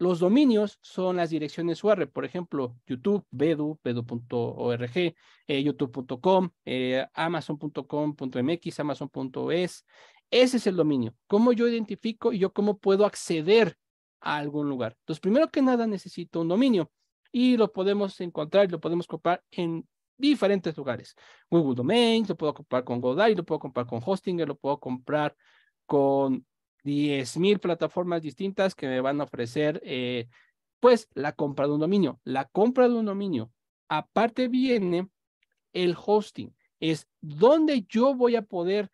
Los dominios son las direcciones URL. por ejemplo, YouTube, Bedu, Bedu.org, eh, YouTube.com, eh, Amazon.com.mx, Amazon.es. Ese es el dominio. ¿Cómo yo identifico y yo cómo puedo acceder a algún lugar? Entonces, primero que nada, necesito un dominio y lo podemos encontrar y lo podemos comprar en diferentes lugares. Google Domains, lo puedo comprar con GoDaddy, lo puedo comprar con Hostinger, lo puedo comprar con mil plataformas distintas que me van a ofrecer, eh, pues, la compra de un dominio. La compra de un dominio. Aparte viene el hosting. Es donde yo voy a poder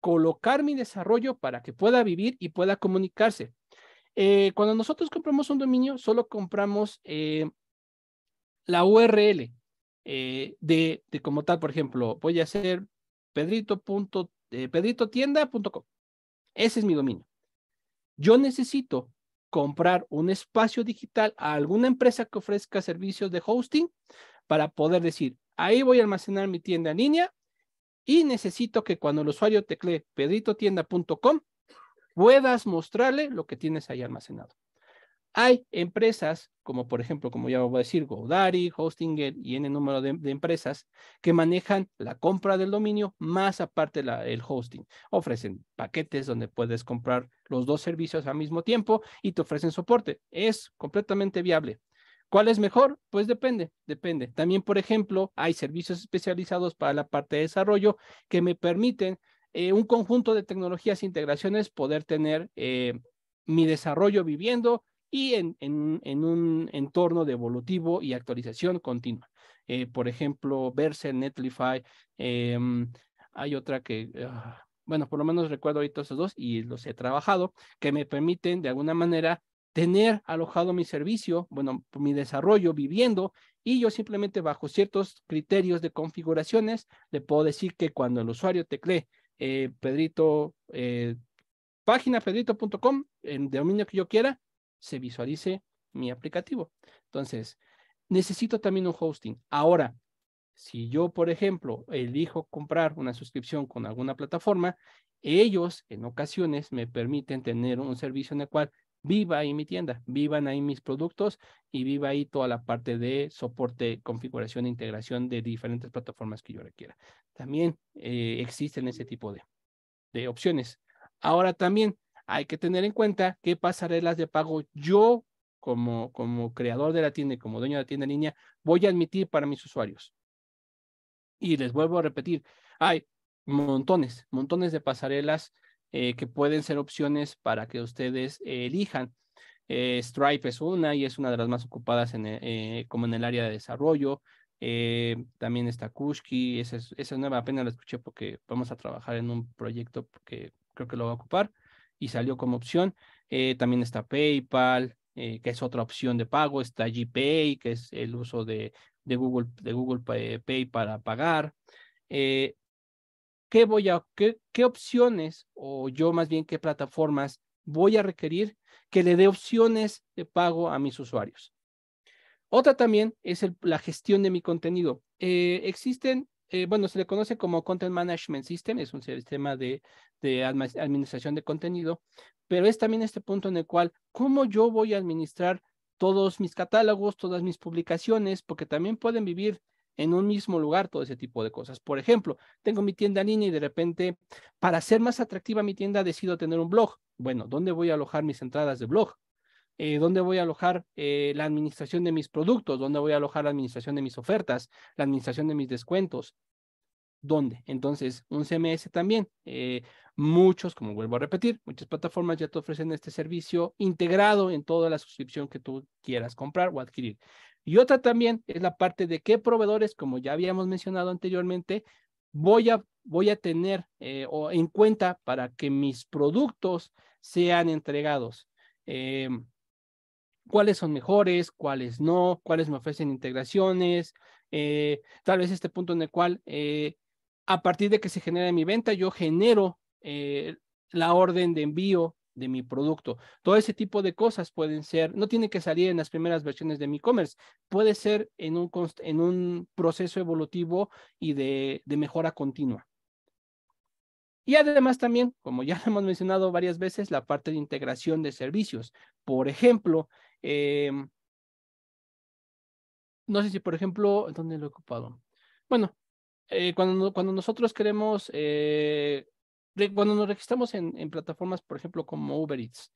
colocar mi desarrollo para que pueda vivir y pueda comunicarse. Eh, cuando nosotros compramos un dominio, solo compramos eh, la URL de, de, como tal, por ejemplo, voy a hacer pedrito.tienda.com. Pedrito ese es mi dominio. Yo necesito comprar un espacio digital a alguna empresa que ofrezca servicios de hosting para poder decir, ahí voy a almacenar mi tienda en línea y necesito que cuando el usuario teclee pedritotienda.com puedas mostrarle lo que tienes ahí almacenado. Hay empresas, como por ejemplo, como ya voy a decir, GoDaddy, Hostinger y N número de, empresas que manejan la compra del dominio más aparte la, el hosting. Ofrecen paquetes donde puedes comprar los dos servicios al mismo tiempo y te ofrecen soporte. Es completamente viable. ¿Cuál es mejor? Pues depende, depende. También, por ejemplo, hay servicios especializados para la parte de desarrollo que me permiten eh, un conjunto de tecnologías e integraciones poder tener eh, mi desarrollo viviendo y en, en, un entorno de evolutivo y actualización continua. Eh, por ejemplo, Berser, Netlify, em, hay otra que, ah, bueno, por lo menos recuerdo ahorita esos dos y los he trabajado, que me permiten de alguna manera tener alojado mi servicio, bueno, mi desarrollo viviendo y yo simplemente bajo ciertos criterios de configuraciones le puedo decir que cuando el usuario teclee eh, Pedrito, eh, página pedrito.com, el dominio que yo quiera, se visualice mi aplicativo. Entonces, necesito también un hosting. Ahora, si yo, por ejemplo, elijo comprar una suscripción con alguna plataforma, ellos en ocasiones me permiten tener un servicio en el cual viva ahí mi tienda, vivan ahí mis productos y viva ahí toda la parte de soporte, configuración e integración de diferentes plataformas que yo requiera. También eh, existen ese tipo de opciones. Ahora también, hay que tener en cuenta qué pasarelas de pago yo como, como creador de la tienda y como dueño de la tienda en línea voy a admitir para mis usuarios. Y les vuelvo a repetir, hay montones, montones de pasarelas eh, que pueden ser opciones para que ustedes elijan. Eh, Stripe es una y es una de las más ocupadas en eh, como en el área de desarrollo. también está Kushki, esa es, esa nueva, apenas la escuché porque vamos a trabajar en un proyecto que creo que lo va a ocupar y salió como opción. Eh, también está PayPal, eh, que es otra opción de pago, está GPay, que es el uso de, Google, de Google Pay para pagar. Eh, ¿qué, voy a, qué, opciones, o yo más bien qué plataformas voy a requerir que le dé opciones de pago a mis usuarios? Otra también es la gestión de mi contenido. existen eh, bueno, se le conoce como Content Management System, es un sistema de, administración de contenido, pero es también este punto en el cual, ¿cómo yo voy a administrar todos mis catálogos, todas mis publicaciones? Porque también pueden vivir en un mismo lugar todo ese tipo de cosas. Por ejemplo, tengo mi tienda en línea y de repente, para ser más atractiva mi tienda, decido tener un blog. Bueno, ¿dónde voy a alojar mis entradas de blog? Eh, dónde voy a alojar eh, la administración de mis productos, dónde voy a alojar la administración de mis ofertas, la administración de mis descuentos, dónde. Entonces, un CMS también. Eh, muchos, como vuelvo a repetir, muchas plataformas ya te ofrecen este servicio integrado en toda la suscripción que tú quieras comprar o adquirir. Y otra también es la parte de qué proveedores, como ya habíamos mencionado anteriormente, voy a, voy a tener o en cuenta para que mis productos sean entregados. Em, cuáles son mejores, cuáles no, cuáles me ofrecen integraciones, eh, tal vez este punto en el cual eh, a partir de que se genera mi venta, yo genero eh, la orden de envío de mi producto. Todo ese tipo de cosas pueden ser, no tiene que salir en las primeras versiones de mi e-commerce, puede ser en un, en un proceso evolutivo y de, de mejora continua. Y además también, como ya hemos mencionado varias veces, la parte de integración de servicios. Por ejemplo, Em, no sé si, por ejemplo, ¿dónde lo he ocupado? Bueno, eh, cuando, cuando nosotros queremos, eh, cuando nos registramos en, plataformas, por ejemplo, como Uber Eats,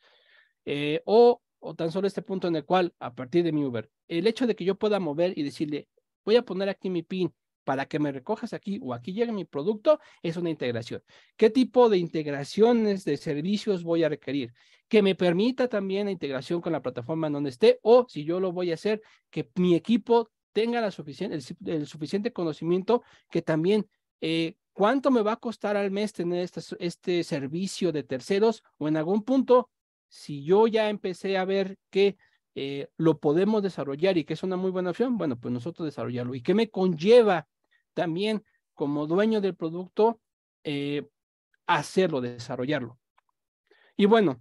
eh, o, o tan solo este punto en el cual, a partir de mi Uber, el hecho de que yo pueda mover y decirle, voy a poner aquí mi PIN para que me recojas aquí o aquí llegue mi producto, es una integración. ¿Qué tipo de integraciones de servicios voy a requerir? Que me permita también la integración con la plataforma en donde esté o si yo lo voy a hacer, que mi equipo tenga la suficiente, el, suficiente conocimiento que también eh, cuánto me va a costar al mes tener este, este servicio de terceros o en algún punto, si yo ya empecé a ver que eh, lo podemos desarrollar y que es una muy buena opción, bueno, pues nosotros desarrollarlo. ¿Y qué me conlleva también como dueño del producto, eh, hacerlo, desarrollarlo. Y bueno,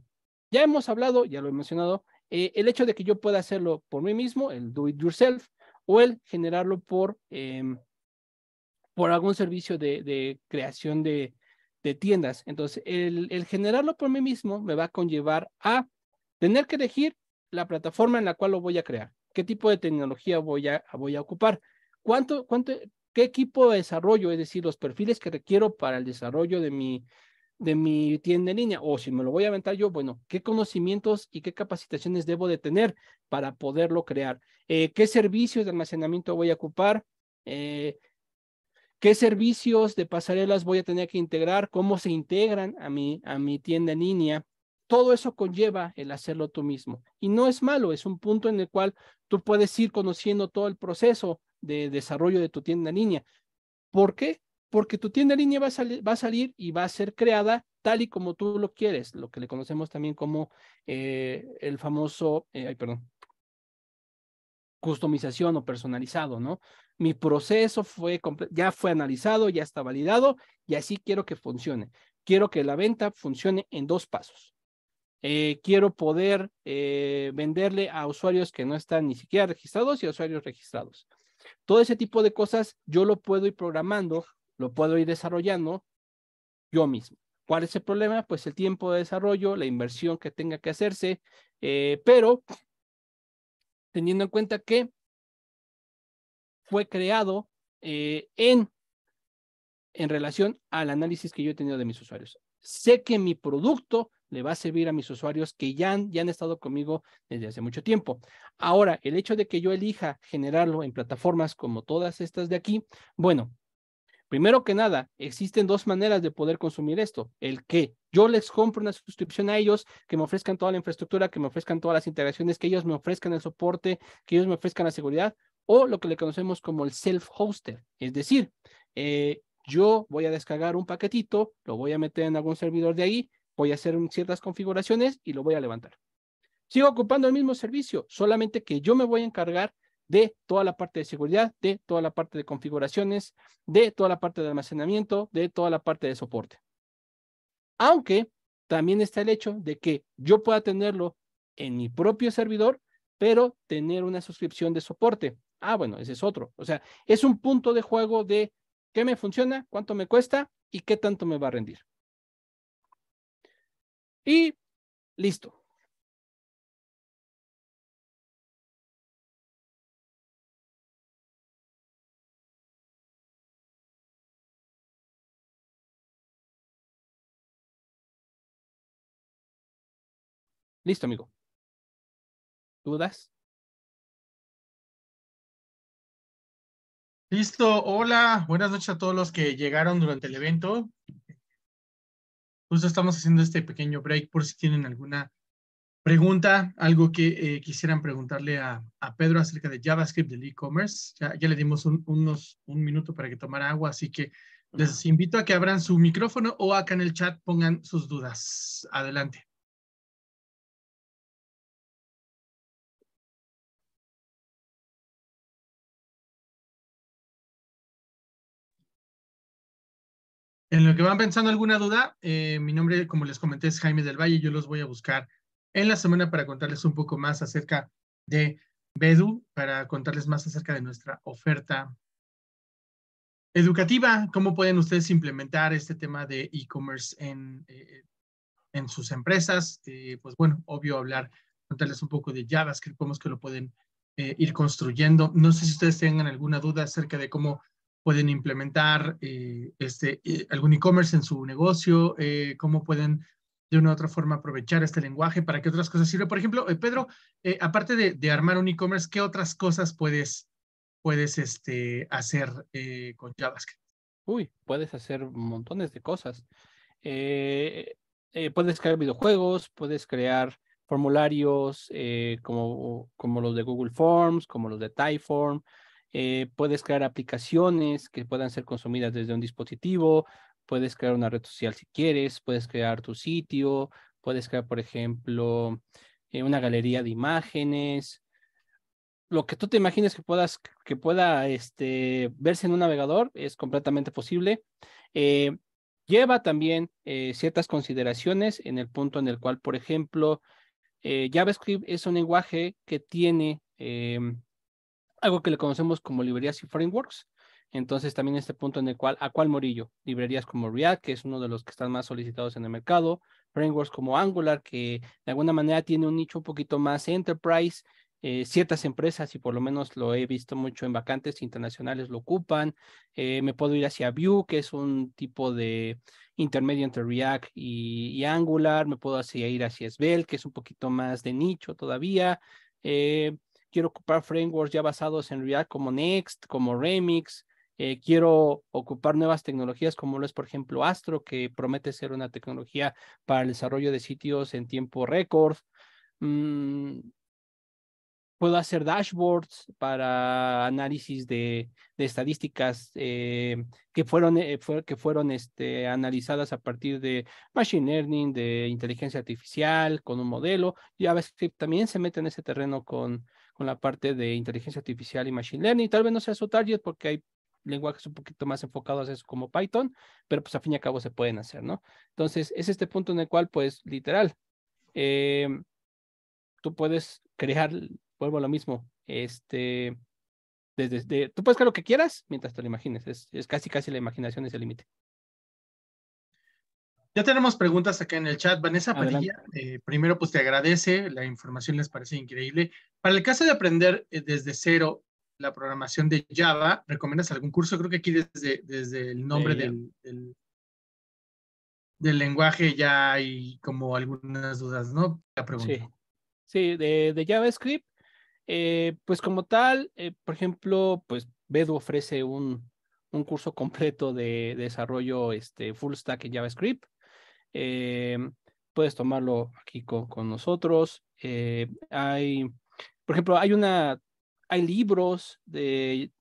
ya hemos hablado, ya lo he mencionado, eh, el hecho de que yo pueda hacerlo por mí mismo, el do it yourself, o el generarlo por, em, por algún servicio de, creación de, tiendas. Entonces, el, el, generarlo por mí mismo me va a conllevar a tener que elegir la plataforma en la cual lo voy a crear, qué tipo de tecnología voy a, voy a ocupar, cuánto, cuánto, qué equipo de desarrollo, es decir, los perfiles que requiero para el desarrollo de mi, de mi tienda en línea, o si me lo voy a aventar yo, bueno, qué conocimientos y qué capacitaciones debo de tener para poderlo crear, eh, qué servicios de almacenamiento voy a ocupar, eh, qué servicios de pasarelas voy a tener que integrar, cómo se integran a mi, a mi tienda en línea. Todo eso conlleva el hacerlo tú mismo. Y no es malo, es un punto en el cual tú puedes ir conociendo todo el proceso de desarrollo de tu tienda en línea. ¿Por qué? Porque tu tienda en línea va a, salir y va a ser creada tal y como tú lo quieres, lo que le conocemos también como eh, el famoso, eh, ay, perdón, customización o personalizado, ¿no? Mi proceso fue ya fue analizado, ya está validado y así quiero que funcione. Quiero que la venta funcione en dos pasos. Eh, quiero poder venderle a usuarios que no están ni siquiera registrados y usuarios registrados. Todo ese tipo de cosas yo lo puedo ir programando, lo puedo ir desarrollando yo mismo. ¿Cuál es el problema? Pues el tiempo de desarrollo, la inversión que tenga que hacerse, eh, pero teniendo en cuenta que fue creado eh, en, en relación al análisis que yo he tenido de mis usuarios. Sé que mi producto le va a servir a mis usuarios que ya han, ya han estado conmigo desde hace mucho tiempo. Ahora, el hecho de que yo elija generarlo en plataformas como todas estas de aquí, bueno, Primero que nada, existen dos maneras de poder consumir esto. El que yo les compro una suscripción a ellos, que me ofrezcan toda la infraestructura, que me ofrezcan todas las integraciones, que ellos me ofrezcan el soporte, que ellos me ofrezcan la seguridad, o lo que le conocemos como el self-hoster. Es decir, eh, yo voy a descargar un paquetito, lo voy a meter en algún servidor de ahí, voy a hacer ciertas configuraciones y lo voy a levantar. Sigo ocupando el mismo servicio, solamente que yo me voy a encargar de toda la parte de seguridad, de toda la parte de configuraciones, de toda la parte de almacenamiento, de toda la parte de soporte. Aunque también está el hecho de que yo pueda tenerlo en mi propio servidor, pero tener una suscripción de soporte. Ah, bueno, ese es otro. O sea, es un punto de juego de qué me funciona, cuánto me cuesta y qué tanto me va a rendir. Y listo. Listo, amigo. ¿Dudas? Listo, hola, buenas noches a todos los que llegaron durante el evento estamos haciendo este pequeño break por si tienen alguna pregunta, algo que eh, quisieran preguntarle a, Pedro acerca de JavaScript del e-commerce. Ya, le dimos unos, un minuto para que tomara agua, así que les invito a que abran su micrófono o acá en el chat pongan sus dudas. Adelante. En lo que van pensando alguna duda, eh, mi nombre, como les comenté, es Jaime del Valle. Yo los voy a buscar en la semana para contarles un poco más acerca de Bedu, para contarles más acerca de nuestra oferta educativa, cómo pueden ustedes implementar este tema de e-commerce en, eh, en, sus empresas. Eh, pues bueno, obvio hablar, contarles un poco de JavaScript, cómo es que lo pueden ir construyendo. No sé si ustedes tengan alguna duda acerca de cómo pueden implementar eh, este, eh, algún e-commerce en su negocio, eh, cómo pueden de una u otra forma aprovechar este lenguaje para que otras cosas sirvan. Por ejemplo, Pedro, aparte de, armar un e-commerce, ¿qué otras cosas puedes, puedes este, hacer con JavaScript? Uy, puedes hacer montones de cosas. puedes crear videojuegos, puedes crear formularios como, como los de Google Forms, como los de Typeform, eh, puedes crear aplicaciones que puedan ser consumidas desde un dispositivo, puedes crear una red social si quieres, puedes crear tu sitio, puedes crear, por ejemplo, eh, una galería de imágenes. Lo que tú te imagines que puedas, que pueda este, verse en un navegador es completamente posible. Eh, lleva también ciertas consideraciones en el punto en el cual, por ejemplo, JavaScript es un lenguaje que tiene em, algo que le conocemos como librerías y frameworks. Entonces también este punto en el cual, ¿a cuál morillo? Librerías como React, que es uno de los que están más solicitados en el mercado, frameworks como Angular, que de alguna manera tiene un nicho un poquito más enterprise, eh, ciertas empresas, y por lo menos lo he visto mucho en vacantes internacionales, lo ocupan. Eh, me puedo ir hacia Vue, que es un tipo de intermedio entre React y, Angular. Me puedo hacia, ir hacia Svelte, que es un poquito más de nicho todavía. Eh, quiero ocupar frameworks ya basados en React como Next, como Remix, eh, quiero ocupar nuevas tecnologías como lo es, por ejemplo, Astro, que promete ser una tecnología para el desarrollo de sitios en tiempo récord. Mm, puedo hacer dashboards para análisis de, estadísticas eh, que fueron, eh, que fueron este, analizadas a partir de machine learning, de inteligencia artificial, con un modelo. JavaScript también se mete en ese terreno con, con la parte de inteligencia artificial y machine learning. Tal vez no sea su target porque hay lenguajes un poquito más enfocados a eso como Python, pero pues a fin y a cabo se pueden hacer, ¿no? Entonces, es este punto en el cual, pues, literal, em, tú puedes crear, vuelvo a lo mismo, este, desde, tú puedes crear lo que quieras mientras te lo imagines, es, es casi, casi la imaginación es el límite. Ya tenemos preguntas acá en el chat. Vanessa Padilla, eh, primero pues te agradece, la información les parece increíble. Para el caso de aprender eh, desde cero la programación de Java, ¿recomiendas algún curso? Creo que aquí desde, el nombre del, lenguaje ya hay como algunas dudas, ¿no? La pregunta. Sí, de, JavaScript, eh, pues como tal, por ejemplo, pues Bedu ofrece un, curso completo de, desarrollo este, full stack en JavaScript. Eh, puedes tomarlo aquí con, nosotros. Eh, hay, por ejemplo, hay una, hay libros de,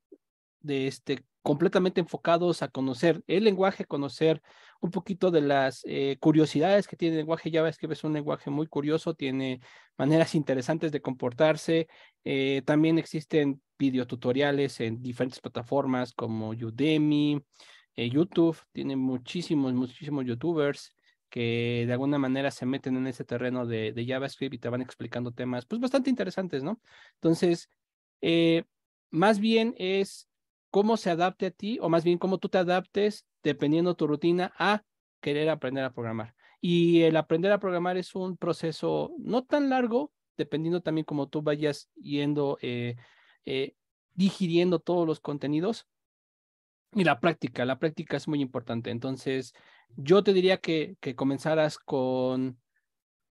de este completamente enfocados a conocer el lenguaje, conocer un poquito de las eh, curiosidades que tiene el lenguaje ya ves que Es un lenguaje muy curioso, tiene maneras interesantes de comportarse. también existen videotutoriales en diferentes plataformas como Udemy, YouTube. Tiene muchísimos, muchísimos youtubers que de alguna manera se meten en ese terreno de, JavaScript y te van explicando temas, pues bastante interesantes, ¿no? Entonces, eh, más bien es cómo se adapte a ti, o más bien cómo tú te adaptes, dependiendo tu rutina, a querer aprender a programar. Y el aprender a programar es un proceso no tan largo, dependiendo también cómo tú vayas yendo, eh, eh, digiriendo todos los contenidos. Y la práctica, la práctica es muy importante. Entonces, yo te diría que, que comenzaras con,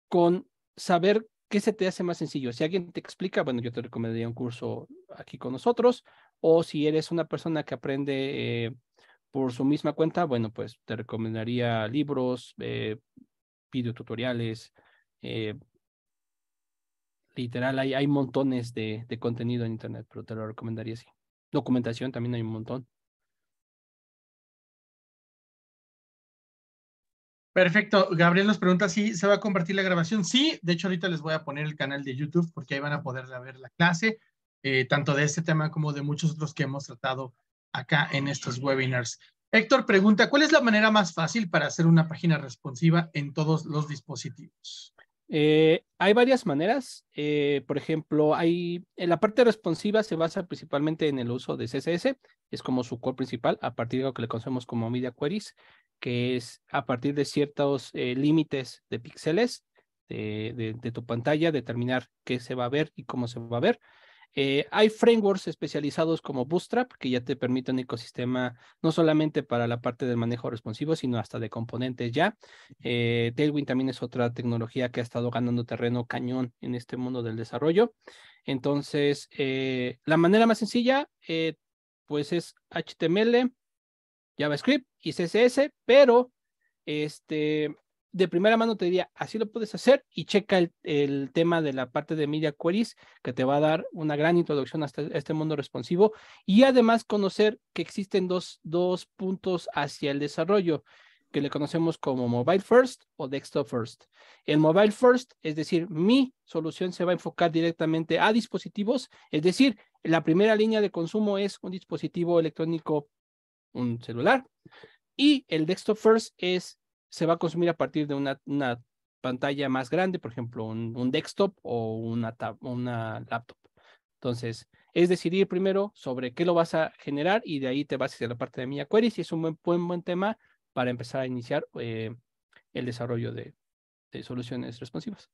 con saber qué se te hace más sencillo. Si alguien te explica, bueno, yo te recomendaría un curso aquí con nosotros, o si eres una persona que aprende eh, por su misma cuenta, bueno, pues te recomendaría libros, eh, videotutoriales, eh, literal, hay, hay montones de, de contenido en Internet, pero te lo recomendaría así. Documentación también hay un montón. Perfecto. Gabriel nos pregunta si se va a compartir la grabación. Sí, de hecho ahorita les voy a poner el canal de YouTube porque ahí van a poder ver la clase, eh, tanto de este tema como de muchos otros que hemos tratado acá en estos webinars. Héctor pregunta, ¿cuál es la manera más fácil para hacer una página responsiva en todos los dispositivos? Eh, hay varias maneras. Eh, por ejemplo, la parte responsiva se basa principalmente en el uso de CSS, es como su core principal, a partir de lo que le conocemos como media queries, que es a partir de ciertos eh, límites de píxeles de, tu pantalla, determinar qué se va a ver y cómo se va a ver. Eh, hay frameworks especializados como Bootstrap que ya te permite un ecosistema no solamente para la parte del manejo responsivo, sino hasta de componentes ya. Eh, Tailwind también es otra tecnología que ha estado ganando terreno cañón en este mundo del desarrollo. Entonces, eh, la manera más sencilla, pues es HTML, JavaScript y CSS, pero este, de primera mano te diría, así lo puedes hacer y checa el, tema de la parte de Media Queries, que te va a dar una gran introducción a este mundo responsivo y además conocer que existen dos, dos puntos hacia el desarrollo que le conocemos como Mobile First o Desktop First. El Mobile First, es decir, mi solución se va a enfocar directamente a dispositivos, es decir, la primera línea de consumo es un dispositivo electrónico, un celular, y el Desktop First es se va a consumir a partir de una, pantalla más grande, por ejemplo, un, desktop o una, laptop. Entonces, es decidir primero sobre qué lo vas a generar y de ahí te vas hacer la parte de Mia Queries y es un buen, buen, tema para empezar a iniciar eh, el desarrollo de, soluciones responsivas.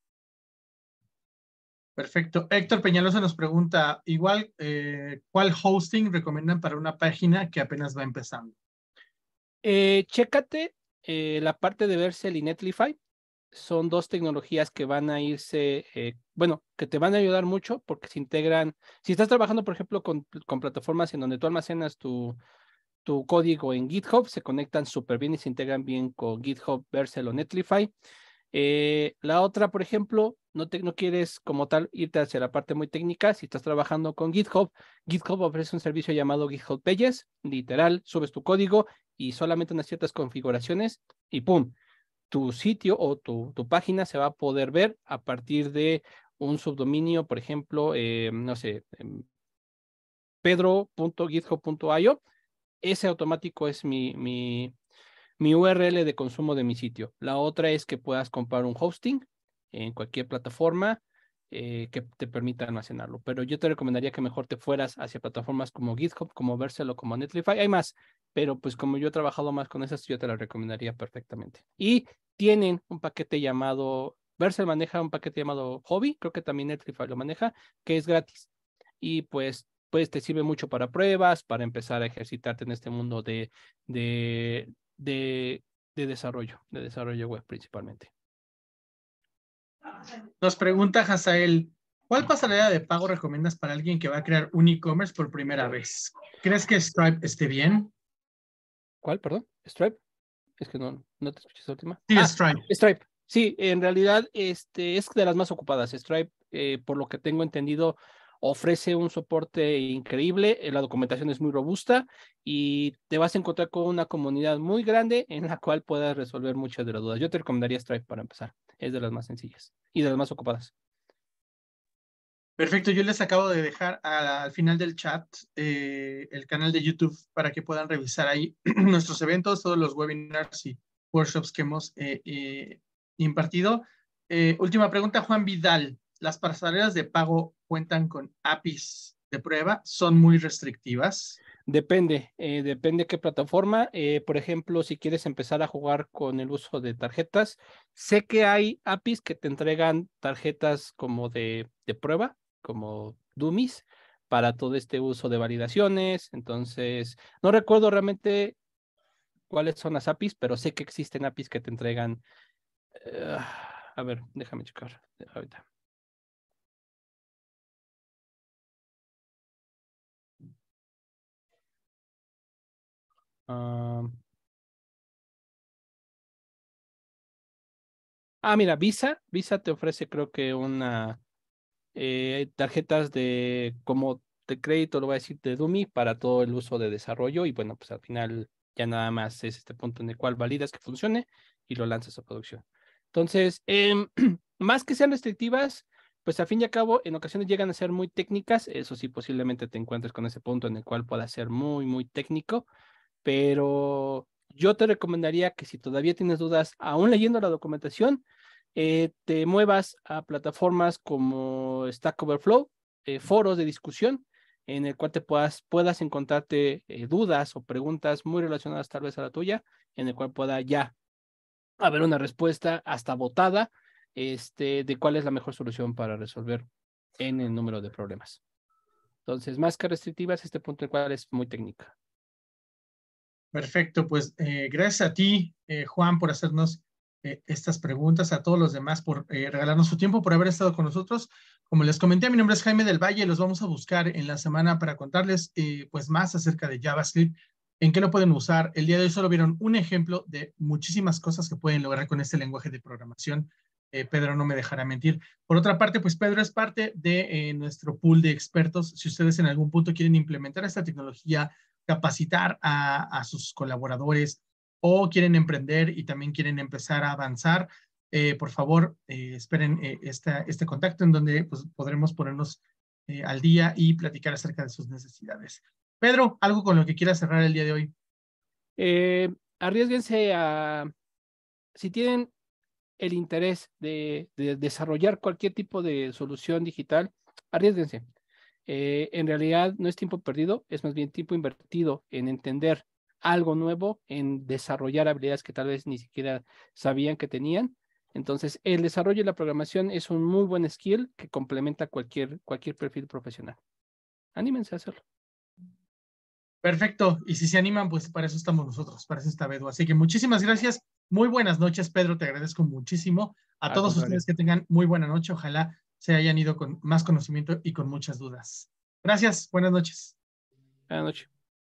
Perfecto. Héctor Peñalosa nos pregunta, igual, eh, ¿cuál hosting recomiendan para una página que apenas va empezando? Eh, chécate eh, la parte de Versel y Netlify son dos tecnologías que van a irse, eh, bueno, que te van a ayudar mucho porque se integran. Si estás trabajando, por ejemplo, con, plataformas en donde tú almacenas tu, tu código en GitHub, se conectan súper bien y se integran bien con GitHub, Versel o Netlify. Eh, la otra, por ejemplo, no, te, no quieres como tal irte hacia la parte muy técnica. Si estás trabajando con GitHub, GitHub ofrece un servicio llamado GitHub Pages. Literal, subes tu código y solamente unas ciertas configuraciones y ¡pum! Tu sitio o tu, página se va a poder ver a partir de un subdominio, por ejemplo, eh, no sé, em, pedro.github.io. Ese automático es mi, mi, mi URL de consumo de mi sitio. La otra es que puedas comprar un hosting en cualquier plataforma eh, que te permita almacenarlo. Pero yo te recomendaría que mejor te fueras hacia plataformas como GitHub, como Vercel o como Netlify. Hay más, pero pues como yo he trabajado más con esas, yo te las recomendaría perfectamente. Y tienen un paquete llamado, Vercel maneja un paquete llamado Hobby, creo que también Netlify lo maneja, que es gratis. Y pues pues te sirve mucho para pruebas, para empezar a ejercitarte en este mundo de desarrollo, de desarrollo web principalmente. Nos pregunta Hazael, ¿cuál pasarela de pago recomiendas para alguien que va a crear un e-commerce por primera vez? ¿Crees que Stripe esté bien? ¿Cuál, perdón? ¿Stripe? Es que no, no te escuché esa última. Sí, ah, Stripe. Stripe. Sí, en realidad este, es de las más ocupadas. Stripe, eh, por lo que tengo entendido, ofrece un soporte increíble, eh, la documentación es muy robusta y te vas a encontrar con una comunidad muy grande en la cual puedas resolver muchas de las dudas. Yo te recomendaría Stripe para empezar, es de las más sencillas y de las más ocupadas. Perfecto, yo les acabo de dejar al final del chat eh, el canal de YouTube para que puedan revisar ahí nuestros eventos, todos los webinars y workshops que hemos eh, impartido. última pregunta, Juan Vidal las pasarelas de pago cuentan con APIs de prueba, son muy restrictivas. Depende, eh, depende qué plataforma. Eh, por ejemplo, si quieres empezar a jugar con el uso de tarjetas, sé que hay APIs que te entregan tarjetas como de, prueba, como dummies, para todo este uso de validaciones. Entonces, no recuerdo realmente cuáles son las APIs, pero sé que existen APIs que te entregan. Eh, a ver, déjame checar ahorita. Ah. ah, mira, Visa. Visa te ofrece creo que una eh, tarjetas de como de crédito, lo voy a decir, de Dumi para todo el uso de desarrollo. Y bueno, pues al final ya nada más es este punto en el cual validas que funcione y lo lanzas a producción. Entonces, em, más que sean restrictivas, pues a fin y a cabo, en ocasiones llegan a ser muy técnicas. Eso sí, posiblemente te encuentres con ese punto en el cual pueda ser muy, muy técnico, pero yo te recomendaría que si todavía tienes dudas, aún leyendo la documentación, eh, te muevas a plataformas como Stack Overflow, eh, foros de discusión, en el cual te puedas, encontrarte eh, dudas o preguntas muy relacionadas tal vez a la tuya, en el cual pueda ya haber una respuesta hasta votada este, de cuál es la mejor solución para resolver en el número de problemas. Entonces, más que restrictivas, este punto el cual es muy técnica. Perfecto, pues eh, gracias a ti, eh, Juan, por hacernos eh, estas preguntas, a todos los demás por regalarnos su tiempo, por haber estado con nosotros. Como les comenté, mi nombre es Jaime del Valle, los vamos a buscar en la semana para contarles pues más acerca de JavaScript, en qué lo pueden usar. El día de hoy solo vieron un ejemplo de muchísimas cosas que pueden lograr con este lenguaje de programación. Pedro no me dejará mentir. Por otra parte, pues Pedro es parte de nuestro pool de expertos. Si ustedes en algún punto quieren implementar esta tecnología, capacitar a, sus colaboradores o quieren emprender y también quieren empezar a avanzar, eh, por favor, eh, esperen eh, este contacto en donde pues, podremos ponernos al día y platicar acerca de sus necesidades. Pedro, algo con lo que quiera cerrar el día de hoy. arriesguense a, si tienen el interés de, de desarrollar cualquier tipo de solución digital, arriesguense. Eh, en realidad no es tiempo perdido, es más bien tiempo invertido en entender algo nuevo, en desarrollar habilidades que tal vez ni siquiera sabían que tenían. Entonces, el desarrollo y la programación es un muy buen skill que complementa cualquier, cualquier perfil profesional. Anímense a hacerlo. Perfecto. Y si se animan, pues para eso estamos nosotros, para eso está Bedu. Así que muchísimas gracias. Muy buenas noches, Pedro. Te agradezco muchísimo. A, todos ustedes que tengan muy buena noche. Ojalá se hayan ido con más conocimiento y con muchas dudas. Gracias, buenas noches. Buenas noches.